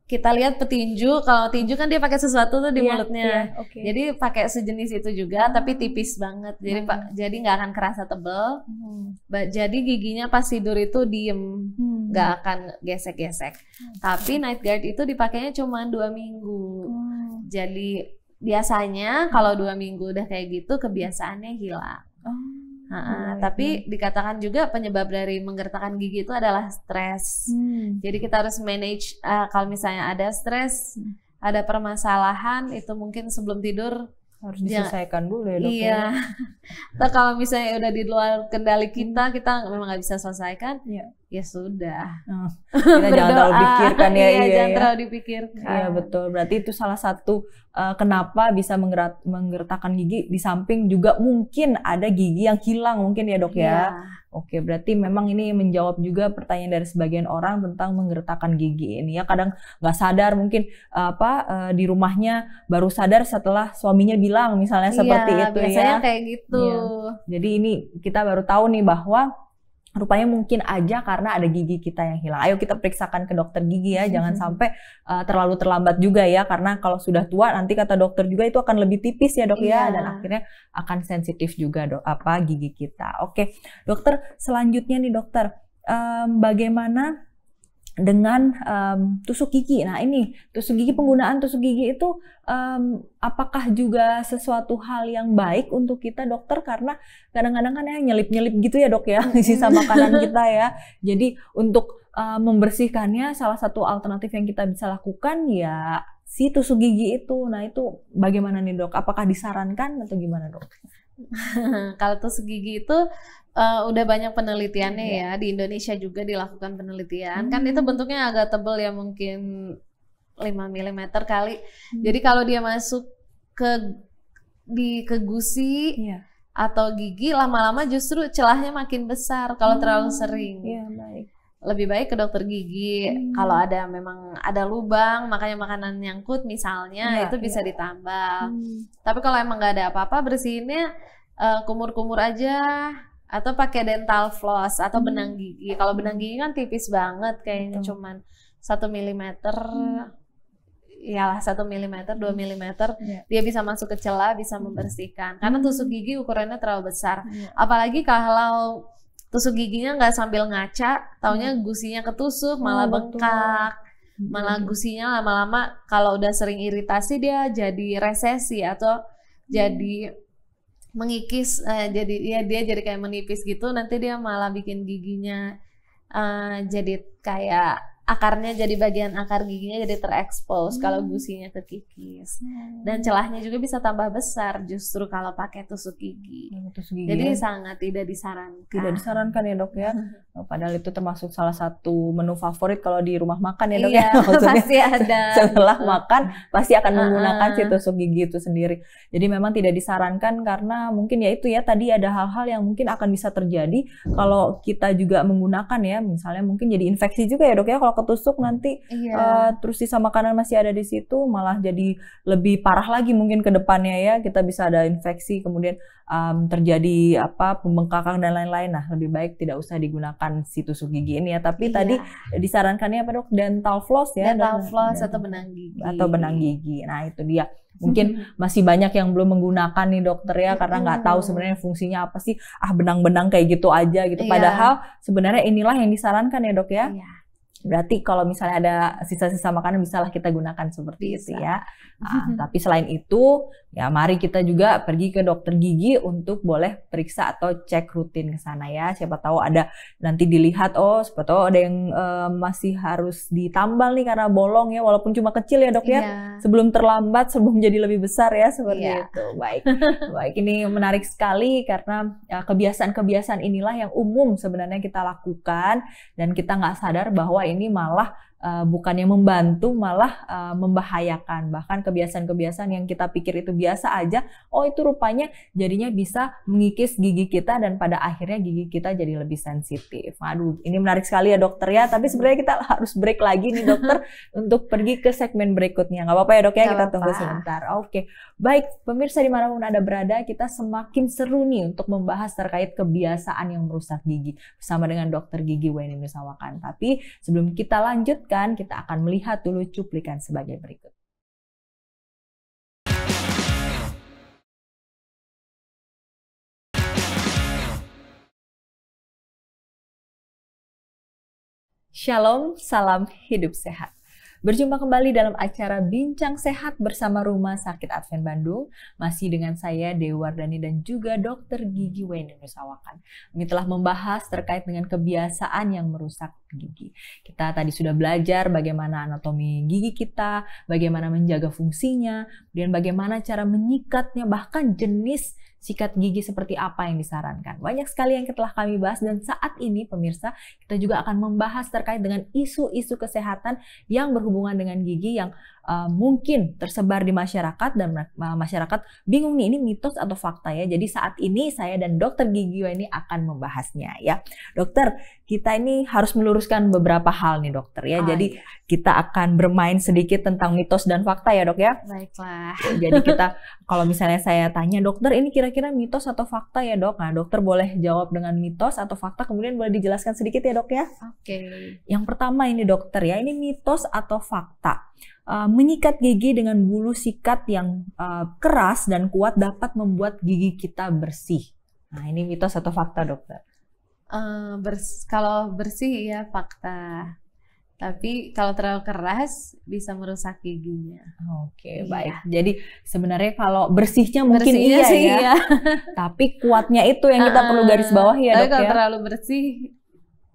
[SPEAKER 2] kita lihat petinju kalau tinju kan dia pakai sesuatu tuh di yeah, mulutnya yeah, okay. jadi pakai sejenis itu juga ah. tapi tipis banget jadi hmm. pak jadi nggak akan kerasa tebel hmm. jadi giginya pas tidur itu diem hmm. nggak hmm. akan gesek-gesek hmm. tapi night guard itu dipakainya cuma dua minggu hmm. jadi biasanya kalau dua minggu udah kayak gitu kebiasaannya hilang oh. Uh, tapi ya. dikatakan juga penyebab dari menggertakkan gigi itu adalah stres. Hmm. Jadi kita harus manage uh, kalau misalnya ada stres, hmm. ada permasalahan itu mungkin sebelum tidur harus diselesaikan
[SPEAKER 1] dulu ya dok. Iya. Ya.
[SPEAKER 2] Atau kalau misalnya udah di luar kendali kita, kita memang nggak bisa selesaikan. Iya ya sudah hmm. kita jangan terlalu pikirkan ya iya, iya jangan iya. terlalu dipikirkan iya
[SPEAKER 1] betul berarti itu salah satu uh, kenapa bisa menggerat, menggertakkan gigi di samping juga mungkin ada gigi yang hilang mungkin ya dok ya, Yeah. Oke, berarti memang ini menjawab juga pertanyaan dari sebagian orang tentang menggertakkan gigi ini ya. Kadang nggak sadar mungkin eh, apa eh, di rumahnya baru sadar setelah suaminya bilang misalnya iya, seperti itu biasanya ya. biasanya kayak gitu. Iya. Jadi ini kita baru tahu nih bahwa rupanya mungkin aja karena ada gigi kita yang hilang. Ayo kita periksakan ke dokter gigi ya, jangan hmm. sampai uh, terlalu terlambat juga ya karena kalau sudah tua nanti kata dokter juga itu akan lebih tipis ya, Dok ya. iya. ya dan akhirnya akan sensitif juga dok apa gigi kita. Oke. Dokter, selanjutnya nih dokter, um, bagaimana dengan um, tusuk gigi. Nah ini tusuk gigi penggunaan tusuk gigi itu um, apakah juga sesuatu hal yang baik untuk kita dokter karena kadang-kadang kan ya nyelip-nyelip gitu ya dok ya sisa makanan kita ya. Jadi untuk uh, membersihkannya salah satu alternatif yang kita bisa lakukan ya si tusuk gigi itu. Nah itu bagaimana nih dok?
[SPEAKER 2] Apakah disarankan atau gimana dok? kalau tusuk gigi itu uh, udah banyak penelitiannya iya. ya di Indonesia juga dilakukan penelitian. Kan hmm. Kan itu bentuknya agak tebel ya mungkin 5 mm kali. Hmm. Jadi kalau dia masuk ke di ke gusi yeah. atau gigi lama-lama justru celahnya makin besar kalau hmm. terlalu sering. yeah, baik. Lebih baik ke dokter gigi. Hmm. Kalau ada memang ada lubang, makanya makanan nyangkut misalnya yeah, itu bisa yeah. ditambal. Hmm. Tapi kalau emang nggak ada apa-apa bersihinnya eh, kumur-kumur uh, kumur -kumur aja atau pakai dental floss atau hmm. benang gigi. Kalau benang gigi kan tipis banget kayaknya Betul. cuman satu milimeter. ialah hmm. Iyalah satu milimeter, dua hmm. milimeter, iya. dia bisa masuk ke celah, bisa hmm. membersihkan. Karena tusuk gigi ukurannya terlalu besar. hmm. Apalagi kalau tusuk giginya nggak sambil ngaca, taunya gusinya ketusuk, oh, malah oh, bengkak. malah gusinya lama-lama kalau udah sering iritasi dia jadi resesi atau jadi mengikis uh, jadi ya dia jadi kayak menipis gitu nanti dia malah bikin giginya uh, jadi kayak akarnya jadi bagian akar giginya jadi terekspos hmm. kalau gusinya kekikis hmm. dan celahnya juga bisa tambah besar justru kalau pakai tusuk gigi. Oh, tusuk gigi jadi ya? sangat tidak disarankan. Tidak
[SPEAKER 1] disarankan ya dok ya. Oh, padahal itu termasuk salah satu menu favorit kalau di rumah makan ya dok ya? iya, ya. Maksudnya pasti ada. Setelah makan pasti akan menggunakan uh si tusuk gigi itu sendiri. Jadi memang tidak disarankan karena mungkin ya itu ya tadi ada hal-hal yang mungkin akan bisa terjadi kalau kita juga menggunakan ya misalnya mungkin jadi infeksi juga ya dok ya kalau ketusuk nanti iya. uh, terus sisa makanan masih ada di situ malah jadi lebih parah lagi mungkin ke depannya ya kita bisa ada infeksi kemudian um, terjadi apa pembengkakan dan lain-lain nah lebih baik tidak usah digunakan si tusuk gigi ini ya tapi iya. tadi disarankannya apa dok dental
[SPEAKER 2] floss ya dental floss atau benang gigi atau benang
[SPEAKER 1] gigi nah itu dia mungkin masih banyak yang belum menggunakan nih dokter ya karena nggak tahu sebenarnya fungsinya apa sih ah benang-benang kayak gitu aja gitu iya. padahal sebenarnya inilah yang disarankan ya dok ya iya. Berarti kalau misalnya ada sisa-sisa makanan bisalah kita gunakan seperti Bisa. itu ya. Nah, tapi selain itu, ya mari kita juga pergi ke dokter gigi untuk boleh periksa atau cek rutin ke sana ya. Siapa tahu ada nanti dilihat oh siapa tahu ada yang uh, masih harus ditambal nih karena bolong ya walaupun cuma kecil ya, Dok ya. Yeah. Sebelum terlambat sebelum jadi lebih besar ya seperti yeah. itu. Baik. Baik, ini menarik sekali karena ya, kebiasaan-kebiasaan ya, inilah yang umum sebenarnya kita lakukan dan kita nggak sadar bahwa ini malah uh, eh, bukannya membantu malah uh, membahayakan bahkan kebiasaan-kebiasaan yang kita pikir itu biasa aja oh itu rupanya jadinya bisa mengikis gigi kita dan pada akhirnya gigi kita jadi lebih sensitif aduh ini menarik sekali ya dokter ya tapi sebenarnya kita harus break lagi nih dokter untuk pergi ke segmen berikutnya Gak apa-apa ya dok ya Gak kita apa. tunggu sebentar oke Baik, pemirsa dimanapun Anda berada, kita semakin seru nih untuk membahas terkait kebiasaan yang merusak gigi bersama dengan dokter gigi Weni Nusawakan. Tapi sebelum kita lanjutkan, kita akan melihat dulu cuplikan sebagai berikut. Shalom, salam hidup sehat. Berjumpa kembali dalam acara Bincang Sehat bersama Rumah Sakit Advent Bandung. Masih dengan saya Dewi Wardani dan juga Dokter Gigi Wendy Nusawakan. Kami telah membahas terkait dengan kebiasaan yang merusak gigi. Kita tadi sudah belajar bagaimana anatomi gigi kita, bagaimana menjaga fungsinya, dan bagaimana cara menyikatnya, bahkan jenis sikat gigi seperti apa yang disarankan. Banyak sekali yang telah kami bahas dan saat ini pemirsa kita juga akan membahas terkait dengan isu-isu kesehatan yang berhubungan dengan gigi yang uh, mungkin tersebar di masyarakat dan masyarakat bingung nih ini mitos atau fakta ya. Jadi saat ini saya dan dokter gigi ini akan membahasnya ya. Dokter, kita ini harus meluruskan beberapa hal nih dokter ya. Ah, Jadi iya. kita akan bermain sedikit tentang mitos dan fakta ya, Dok ya.
[SPEAKER 2] Baiklah.
[SPEAKER 1] Jadi kita Kalau misalnya saya tanya dokter ini kira-kira mitos atau fakta ya dok? Nah dokter boleh jawab dengan mitos atau fakta kemudian boleh dijelaskan sedikit ya dok ya? Oke. Okay. Yang pertama ini dokter ya ini mitos atau fakta. Uh, menyikat gigi dengan bulu sikat yang uh, keras dan kuat dapat membuat gigi kita bersih. Nah ini mitos atau fakta dokter?
[SPEAKER 2] Uh, bers kalau bersih ya fakta tapi kalau terlalu keras bisa merusak giginya. Oke, iya. baik.
[SPEAKER 1] Jadi sebenarnya kalau bersihnya mungkin bersihnya iya sih, ya.
[SPEAKER 2] tapi kuatnya itu yang kita uh, perlu garis ah, bawah ya, Tapi dok, kalau ya? terlalu bersih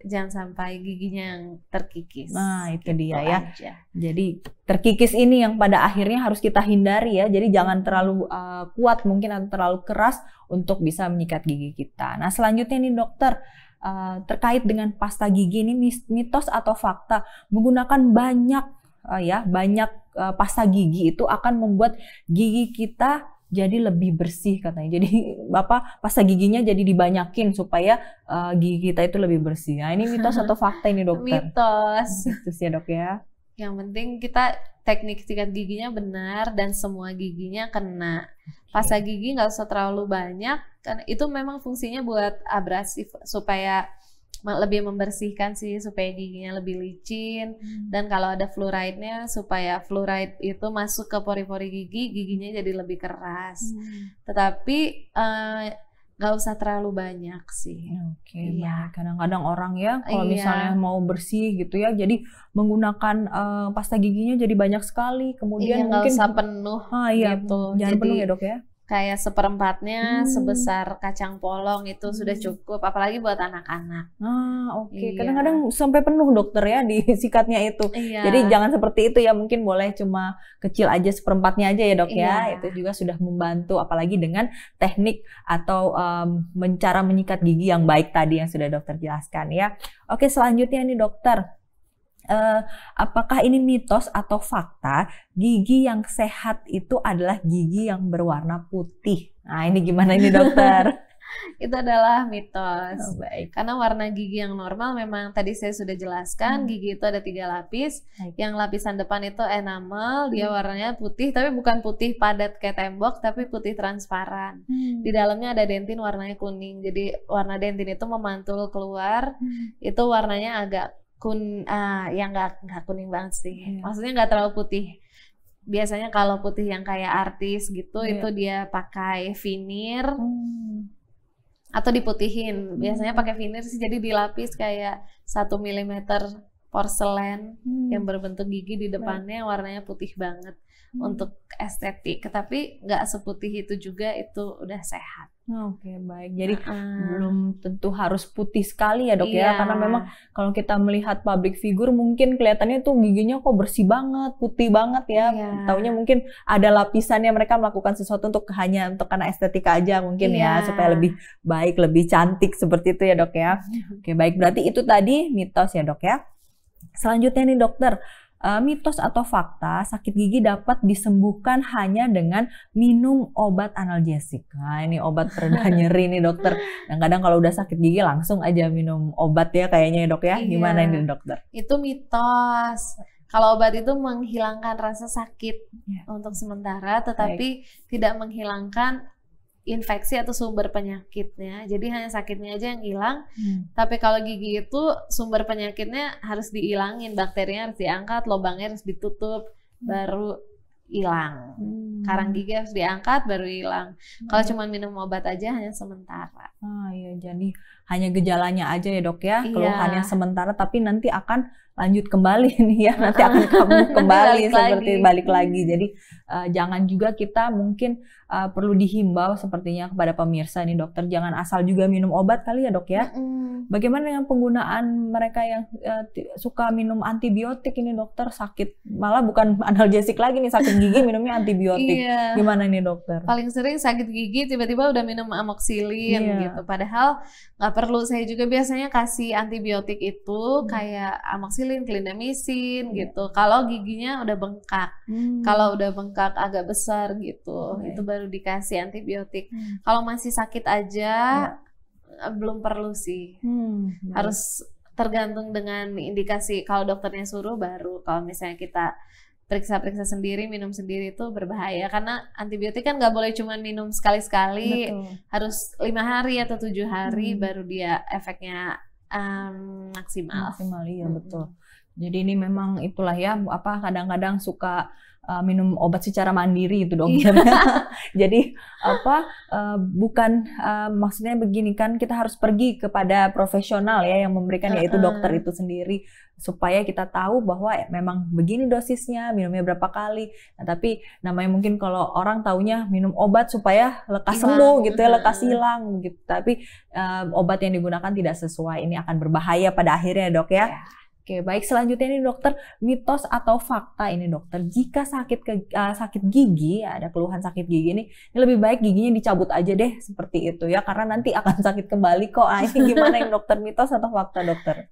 [SPEAKER 2] jangan sampai giginya yang terkikis. Nah,
[SPEAKER 1] itu gitu dia ya. Aja. Jadi terkikis ini yang pada akhirnya harus kita hindari ya. Jadi jangan terlalu uh, kuat mungkin atau terlalu keras untuk bisa menyikat gigi kita. Nah, selanjutnya nih dokter, Eh, terkait dengan pasta gigi ini mitos atau fakta menggunakan banyak uh, ya banyak uh, pasta gigi itu akan membuat gigi kita jadi lebih bersih katanya. Jadi bapak pasta giginya jadi dibanyakin supaya uh, gigi kita itu lebih bersih. Nah, ini mitos atau fakta ini dokter?
[SPEAKER 2] Mitos.
[SPEAKER 1] mitos gitu ya, Dok ya.
[SPEAKER 2] Yang penting kita teknik sikat giginya benar dan semua giginya kena. Pasta iya. gigi nggak usah terlalu banyak, kan itu memang fungsinya buat abrasif supaya lebih membersihkan sih supaya giginya lebih licin hmm. dan kalau ada fluoride-nya supaya fluoride itu masuk ke pori-pori gigi giginya jadi lebih keras. Hmm. Tetapi uh, nggak usah terlalu banyak sih. Oke. Okay, iya.
[SPEAKER 1] Kadang-kadang orang ya kalau iya. misalnya mau bersih gitu ya, jadi menggunakan uh,
[SPEAKER 2] pasta giginya jadi banyak sekali. Kemudian iya, mungkin usah penuh. Ah iya. Gitu. Jangan jadi, penuh ya dok ya kayak seperempatnya hmm. sebesar kacang polong itu sudah hmm. cukup apalagi buat anak-anak. Ah, oke. Okay. Iya. Kadang-kadang
[SPEAKER 1] sampai penuh dokter ya di sikatnya itu. Iya. Jadi jangan seperti itu ya, mungkin boleh cuma kecil aja seperempatnya aja ya, Dok ya. iya. ya. Itu juga sudah membantu apalagi dengan teknik atau um, cara menyikat gigi yang baik tadi yang sudah dokter jelaskan ya. Oke, selanjutnya nih dokter uh, apakah ini mitos atau fakta gigi yang sehat itu adalah gigi yang berwarna putih? Nah, ini gimana ini dokter?
[SPEAKER 2] itu adalah mitos. Oh, baik. Karena warna gigi yang normal memang tadi saya sudah jelaskan hmm. gigi itu ada tiga lapis. Baik. Yang lapisan depan itu enamel, hmm. dia warnanya putih tapi bukan putih padat kayak tembok tapi putih transparan. Hmm. Di dalamnya ada dentin warnanya kuning. Jadi warna dentin itu memantul keluar. Hmm. Itu warnanya agak kun ah yang nggak nggak kuning banget sih yeah. maksudnya nggak terlalu putih biasanya kalau putih yang kayak artis gitu yeah. itu dia pakai veneer hmm. atau diputihin biasanya pakai veneer sih jadi dilapis kayak satu milimeter porselen hmm. yang berbentuk gigi di depannya yang warnanya putih banget hmm. untuk estetik tapi nggak seputih itu juga itu udah sehat
[SPEAKER 1] Oke okay, baik, jadi uh, belum tentu harus putih sekali ya dok ya. iya. ya, karena memang kalau kita melihat public figure mungkin kelihatannya tuh giginya kok bersih banget, putih banget ya. Iya. Taunya mungkin ada lapisannya mereka melakukan sesuatu untuk hanya untuk karena estetika aja mungkin ya, iya. ya, supaya lebih baik, lebih cantik seperti itu ya dok ya. Oke okay, baik, berarti itu tadi mitos ya dok ya. Selanjutnya nih dokter, Eh, mitos atau fakta sakit gigi dapat disembuhkan hanya dengan minum obat analgesik. Nah, ini obat pereda nyeri nih dokter. Kadang-kadang kalau udah sakit gigi langsung aja minum obat ya kayaknya ya dok ya. Iya. Gimana ini dokter?
[SPEAKER 2] Itu mitos. Kalau obat itu menghilangkan rasa sakit ya. untuk sementara, tetapi Baik. tidak menghilangkan infeksi atau sumber penyakitnya. Jadi hanya sakitnya aja yang hilang. Hmm. Tapi kalau gigi itu sumber penyakitnya harus dihilangin, bakterinya harus diangkat, lubangnya harus ditutup, hmm. baru hilang. Hmm. Karang gigi harus diangkat baru hilang. Hmm. Kalau cuma minum obat aja hanya sementara.
[SPEAKER 1] Oh iya jadi hanya gejalanya aja ya dok ya, iya. keluhannya iya. sementara tapi nanti akan lanjut kembali nih ya, nanti akan kamu kembali balik seperti lagi. balik lagi. Jadi uh, jangan juga kita mungkin uh, perlu dihimbau sepertinya kepada pemirsa nih dokter jangan asal juga minum obat kali ya dok ya. Mm-hmm. Bagaimana dengan penggunaan mereka yang uh, suka minum antibiotik ini dokter sakit malah bukan analgesik lagi nih sakit gigi minumnya antibiotik. yeah. Gimana nih dokter?
[SPEAKER 2] Paling sering sakit gigi tiba-tiba udah minum amoksilin yeah. gitu. Padahal nggak perlu saya juga biasanya kasih antibiotik itu mm. kayak amoksilin, klindamisin yeah. gitu. Kalau giginya udah bengkak, mm. kalau udah bengkak bengkak agak besar gitu okay. itu baru dikasih antibiotik hmm. kalau masih sakit aja ya. Eh, belum perlu sih hmm, hmm, harus tergantung dengan indikasi kalau dokternya suruh baru kalau misalnya kita periksa-periksa sendiri, minum sendiri itu berbahaya karena antibiotik kan nggak boleh cuma minum sekali-sekali, harus lima hari atau tujuh hari hmm. baru dia efeknya um, maksimal. Maksimal iya hmm. betul. Jadi ini memang itulah ya
[SPEAKER 1] apa kadang-kadang suka uh, minum obat secara mandiri itu dong. Iya. Jadi apa uh, bukan uh, maksudnya begini kan kita harus pergi kepada profesional ya yang memberikan yaitu dokter itu sendiri supaya kita tahu bahwa ya, memang begini dosisnya, minumnya berapa kali. Nah, tapi namanya mungkin kalau orang taunya minum obat supaya lekas sembuh gitu ya, lekas hilang gitu. Tapi uh, obat yang digunakan tidak sesuai ini akan berbahaya pada akhirnya, Dok ya. Yeah. Oke, baik selanjutnya ini dokter, mitos atau fakta ini dokter, jika sakit ke, uh, sakit gigi, ada keluhan sakit gigi ini, ini lebih baik giginya dicabut aja deh seperti itu ya, karena nanti akan sakit kembali kok. Ah, ini gimana yang dokter, mitos atau fakta dokter?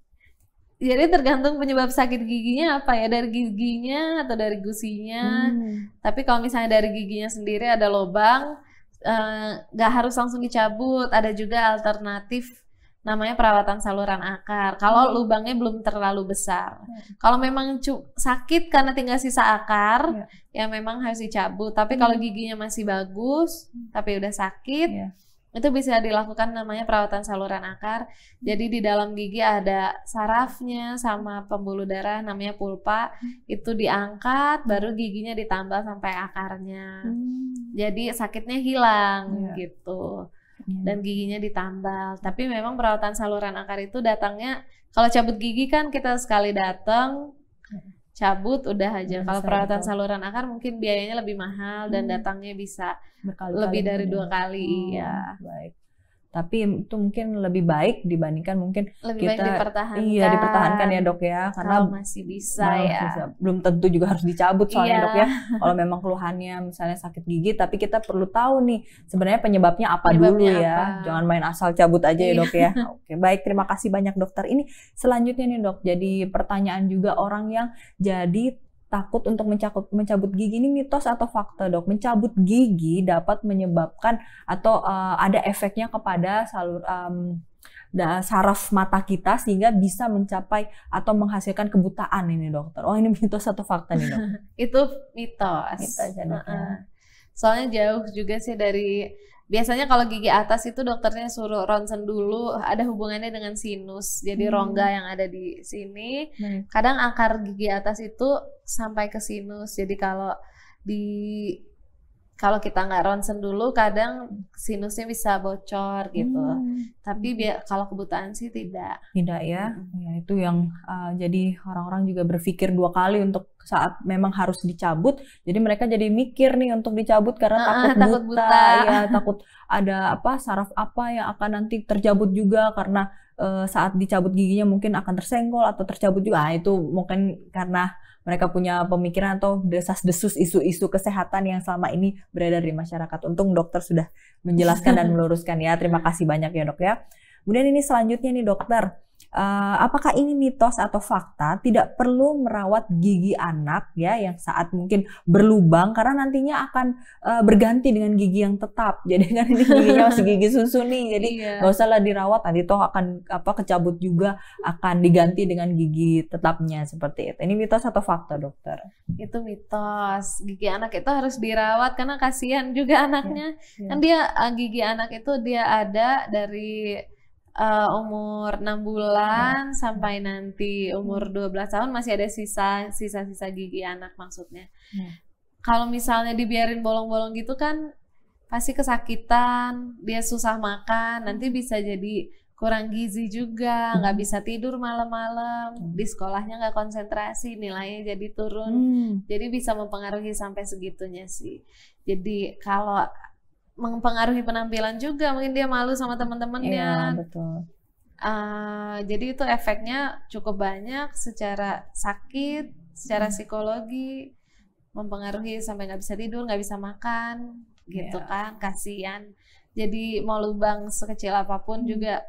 [SPEAKER 2] Jadi tergantung penyebab sakit giginya apa ya, dari giginya atau dari gusinya. Hmm. Tapi kalau misalnya dari giginya sendiri ada lobang, eh, nggak uh, harus langsung dicabut, ada juga alternatif namanya perawatan saluran akar. Kalau hmm. lubangnya belum terlalu besar. hmm. Kalau memang sakit karena tinggal sisa akar, ya, ya memang harus dicabut. Tapi hmm. kalau giginya masih bagus, hmm. tapi udah sakit, yeah. itu bisa dilakukan namanya perawatan saluran akar. Hmm. Jadi di dalam gigi ada sarafnya sama pembuluh darah namanya pulpa, hmm. itu diangkat, baru giginya ditambah sampai akarnya. Hmm. Jadi sakitnya hilang iya. gitu. Iya. dan giginya ditambal. Tapi memang perawatan saluran akar itu datangnya kalau cabut gigi kan kita sekali datang iya. cabut udah aja. Iya, kalau perawatan saluran akar mungkin biayanya lebih mahal dan hmm. datangnya bisa lebih dari dua kali. Oh, iya. Baik
[SPEAKER 1] tapi itu mungkin lebih baik dibandingkan mungkin lebih kita baik dipertahankan. iya dipertahankan ya dok ya karena kalau masih bisa nah, ya bisa. belum tentu juga harus dicabut soalnya iya. dok ya kalau memang keluhannya misalnya sakit gigi tapi kita perlu tahu nih sebenarnya penyebabnya apa penyebabnya dulu ya jangan main asal cabut aja ya, iya. ya dok ya oke baik terima kasih banyak dokter ini selanjutnya nih dok jadi pertanyaan juga orang yang jadi takut untuk mencabut, mencabut gigi ini mitos atau fakta dok? Mencabut gigi dapat menyebabkan atau uh, ada efeknya kepada salur um, saraf mata kita sehingga bisa mencapai atau menghasilkan kebutaan ini dokter. Oh ini mitos atau fakta nih dok?
[SPEAKER 2] Itu mitos. Mitos ya, ya. Soalnya jauh juga sih dari biasanya kalau gigi atas itu dokternya suruh ronsen dulu ada hubungannya dengan sinus jadi hmm. rongga yang ada di sini hmm. kadang akar gigi atas itu sampai ke sinus jadi kalau di kalau kita nggak ronsen dulu kadang sinusnya bisa bocor gitu. Hmm. Tapi biar kalau kebutaan sih tidak.
[SPEAKER 1] Tidak ya. Hmm. Ya itu yang uh, jadi orang-orang juga berpikir dua kali untuk saat memang harus dicabut. Jadi mereka jadi mikir nih untuk dicabut karena uh, takut, takut buta, buta ya, takut ada apa saraf apa yang akan nanti tercabut juga karena uh, saat dicabut giginya mungkin akan tersenggol atau tercabut juga. Nah, itu mungkin karena mereka punya pemikiran atau desas-desus isu-isu kesehatan yang selama ini beredar di masyarakat. Untung dokter sudah menjelaskan dan meluruskan ya. Terima kasih banyak ya dok ya. Kemudian ini selanjutnya nih dokter, Eh, apakah ini mitos atau fakta tidak perlu merawat gigi anak ya yang saat mungkin berlubang karena nantinya akan uh, berganti dengan gigi yang tetap jadi kan ini giginya masih gigi susu nih jadi iya. nggak usahlah dirawat nanti toh akan apa kecabut juga akan diganti dengan gigi tetapnya seperti itu ini mitos atau fakta
[SPEAKER 2] dokter itu mitos gigi anak itu harus dirawat karena kasihan juga anaknya ya, ya. kan dia eh, gigi anak itu dia ada dari uh, umur 6 bulan hmm. sampai nanti umur 12 hmm. tahun masih ada sisa sisa-sisa gigi anak maksudnya. Hmm. Kalau misalnya dibiarin bolong-bolong gitu kan pasti kesakitan, dia susah makan, nanti hmm. bisa jadi kurang gizi juga, nggak hmm. bisa tidur malam-malam, hmm. di sekolahnya nggak konsentrasi, nilainya jadi turun, hmm. jadi bisa mempengaruhi sampai segitunya sih. Jadi kalau mempengaruhi penampilan juga mungkin dia malu sama teman-temannya iya, betul uh, jadi itu efeknya cukup banyak secara sakit secara hmm. psikologi mempengaruhi sampai nggak bisa tidur nggak bisa makan gitu yeah. kan kasihan jadi mau lubang sekecil apapun hmm. juga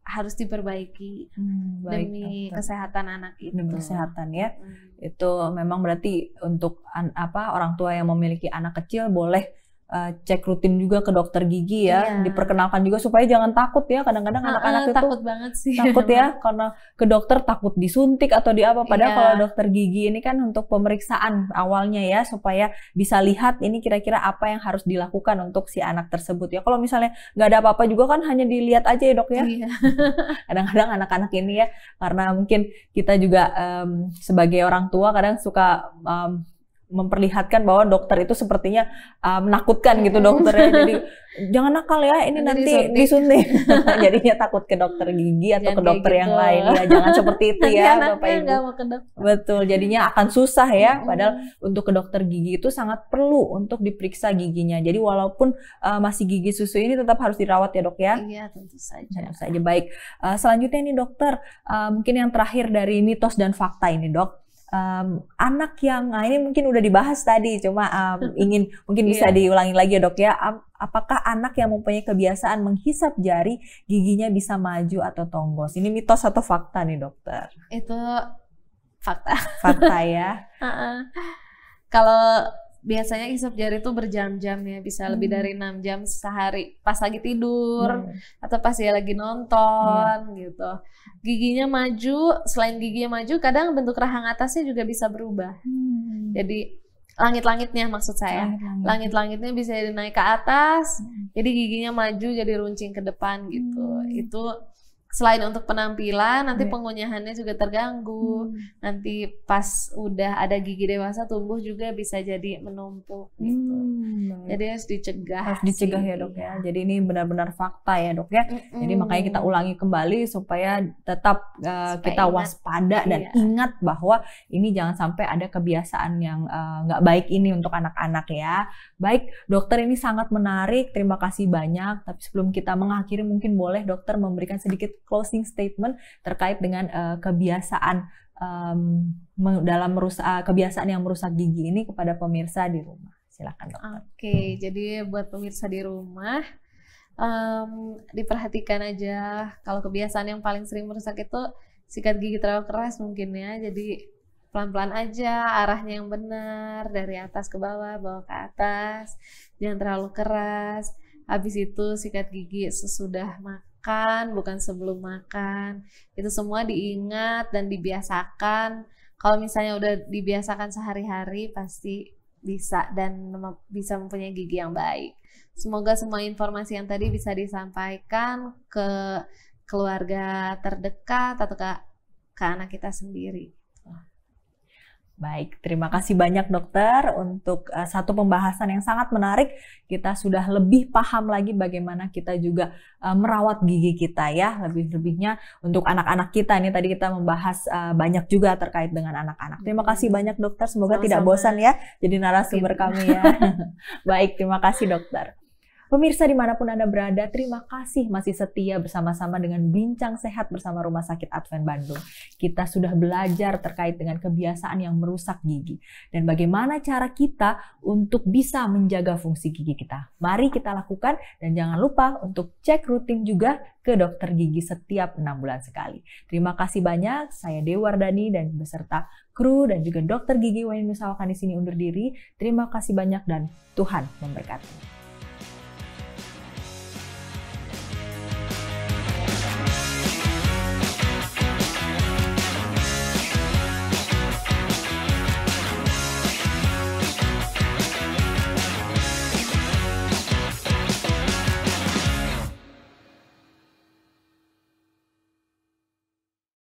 [SPEAKER 2] harus diperbaiki hmm, baik, demi betul. kesehatan anak itu. Demi
[SPEAKER 1] kesehatan ya. Hmm. Itu memang berarti untuk an apa orang tua yang memiliki anak kecil boleh uh, cek rutin juga ke dokter gigi ya, yeah. diperkenalkan juga supaya jangan takut ya. Kadang-kadang anak-anak itu takut
[SPEAKER 2] banget sih. Takut ya
[SPEAKER 1] karena ke dokter takut disuntik atau di apa padahal yeah. kalau dokter gigi ini kan untuk pemeriksaan awalnya ya supaya bisa lihat ini kira-kira apa yang harus dilakukan untuk si anak tersebut ya. Kalau misalnya nggak ada apa-apa juga kan hanya dilihat aja ya, Dok ya. kadang iya. kadang-kadang anak-anak ini ya karena mungkin kita juga um, sebagai orang tua kadang suka um, memperlihatkan bahwa dokter itu sepertinya uh, menakutkan gitu hmm. dokternya jadi jangan nakal ya ini nanti, nanti disuntik, disuntik. jadinya takut ke dokter gigi atau jangan ke dokter gitu. yang lain ya jangan seperti itu ya bapak ibu mau ke betul jadinya akan susah ya padahal untuk ke dokter gigi itu sangat perlu untuk diperiksa giginya jadi walaupun uh, masih gigi susu ini tetap harus dirawat ya dok ya iya tentu saja tentu saja baik uh, selanjutnya ini dokter uh, mungkin yang terakhir dari mitos dan fakta ini dok um, anak yang nah ini mungkin udah dibahas tadi cuma um, ingin mungkin bisa yeah. diulangi lagi ya dok ya apakah anak yang mempunyai kebiasaan menghisap jari giginya bisa maju atau tonggos ini mitos atau fakta nih dokter
[SPEAKER 2] itu fakta
[SPEAKER 1] fakta ya
[SPEAKER 2] uh -uh. kalau biasanya isap jari itu berjam-jam ya bisa hmm. lebih dari enam jam sehari pas lagi tidur hmm. atau pas ya lagi nonton hmm. gitu giginya maju selain giginya maju kadang bentuk rahang atasnya juga bisa berubah hmm. jadi langit-langitnya maksud saya langit-langitnya bisa naik ke atas hmm. jadi giginya maju jadi runcing ke depan gitu hmm. itu selain untuk penampilan nanti yeah. pengunyahannya juga terganggu hmm. nanti pas udah ada gigi dewasa tumbuh juga bisa jadi menumpuk gitu hmm. jadi harus dicegah harus dicegah
[SPEAKER 1] ya dok ya jadi ini benar-benar fakta ya dok ya mm jadi makanya kita ulangi kembali supaya tetap uh, supaya kita ingat. waspada dan iya. ingat bahwa ini jangan sampai ada kebiasaan yang eh, nggak uh, baik ini untuk anak-anak ya Baik, dokter ini sangat menarik. Terima kasih banyak. Tapi sebelum kita mengakhiri, mungkin boleh dokter memberikan sedikit closing statement terkait dengan uh, kebiasaan um, dalam merusak uh, eh, kebiasaan yang merusak gigi ini kepada pemirsa di rumah. Silakan dokter.
[SPEAKER 2] Oke, okay, hmm. jadi buat pemirsa di rumah um, diperhatikan aja kalau kebiasaan yang paling sering merusak itu sikat gigi terlalu keras mungkin ya. Jadi pelan-pelan aja arahnya yang benar dari atas ke bawah bawah ke atas jangan terlalu keras habis itu sikat gigi sesudah makan bukan sebelum makan itu semua diingat dan dibiasakan kalau misalnya udah dibiasakan sehari-hari pasti bisa dan bisa mempunyai gigi yang baik. Semoga semua informasi yang tadi bisa disampaikan ke keluarga terdekat atau ke, ke anak kita sendiri.
[SPEAKER 1] Baik, terima kasih banyak dokter untuk uh, satu pembahasan yang sangat menarik. Kita sudah lebih paham lagi bagaimana kita juga uh, merawat gigi kita ya, lebih-lebihnya untuk anak-anak kita. Ini tadi kita membahas uh, banyak juga terkait dengan anak-anak. Terima kasih banyak dokter, semoga Sama-sama. tidak bosan ya jadi narasumber gitu. kami ya. Baik, terima kasih dokter. Pemirsa dimanapun Anda berada, terima kasih masih setia bersama-sama dengan Bincang Sehat bersama Rumah Sakit Advent Bandung. Kita sudah belajar terkait dengan kebiasaan yang merusak gigi dan bagaimana cara kita untuk bisa menjaga fungsi gigi kita. Mari kita lakukan dan jangan lupa untuk cek rutin juga ke dokter gigi setiap 6 bulan sekali. Terima kasih banyak. Saya Dewardani dan beserta kru dan juga dokter gigi Wayne Nusawakan di sini undur diri. Terima kasih banyak dan Tuhan memberkati.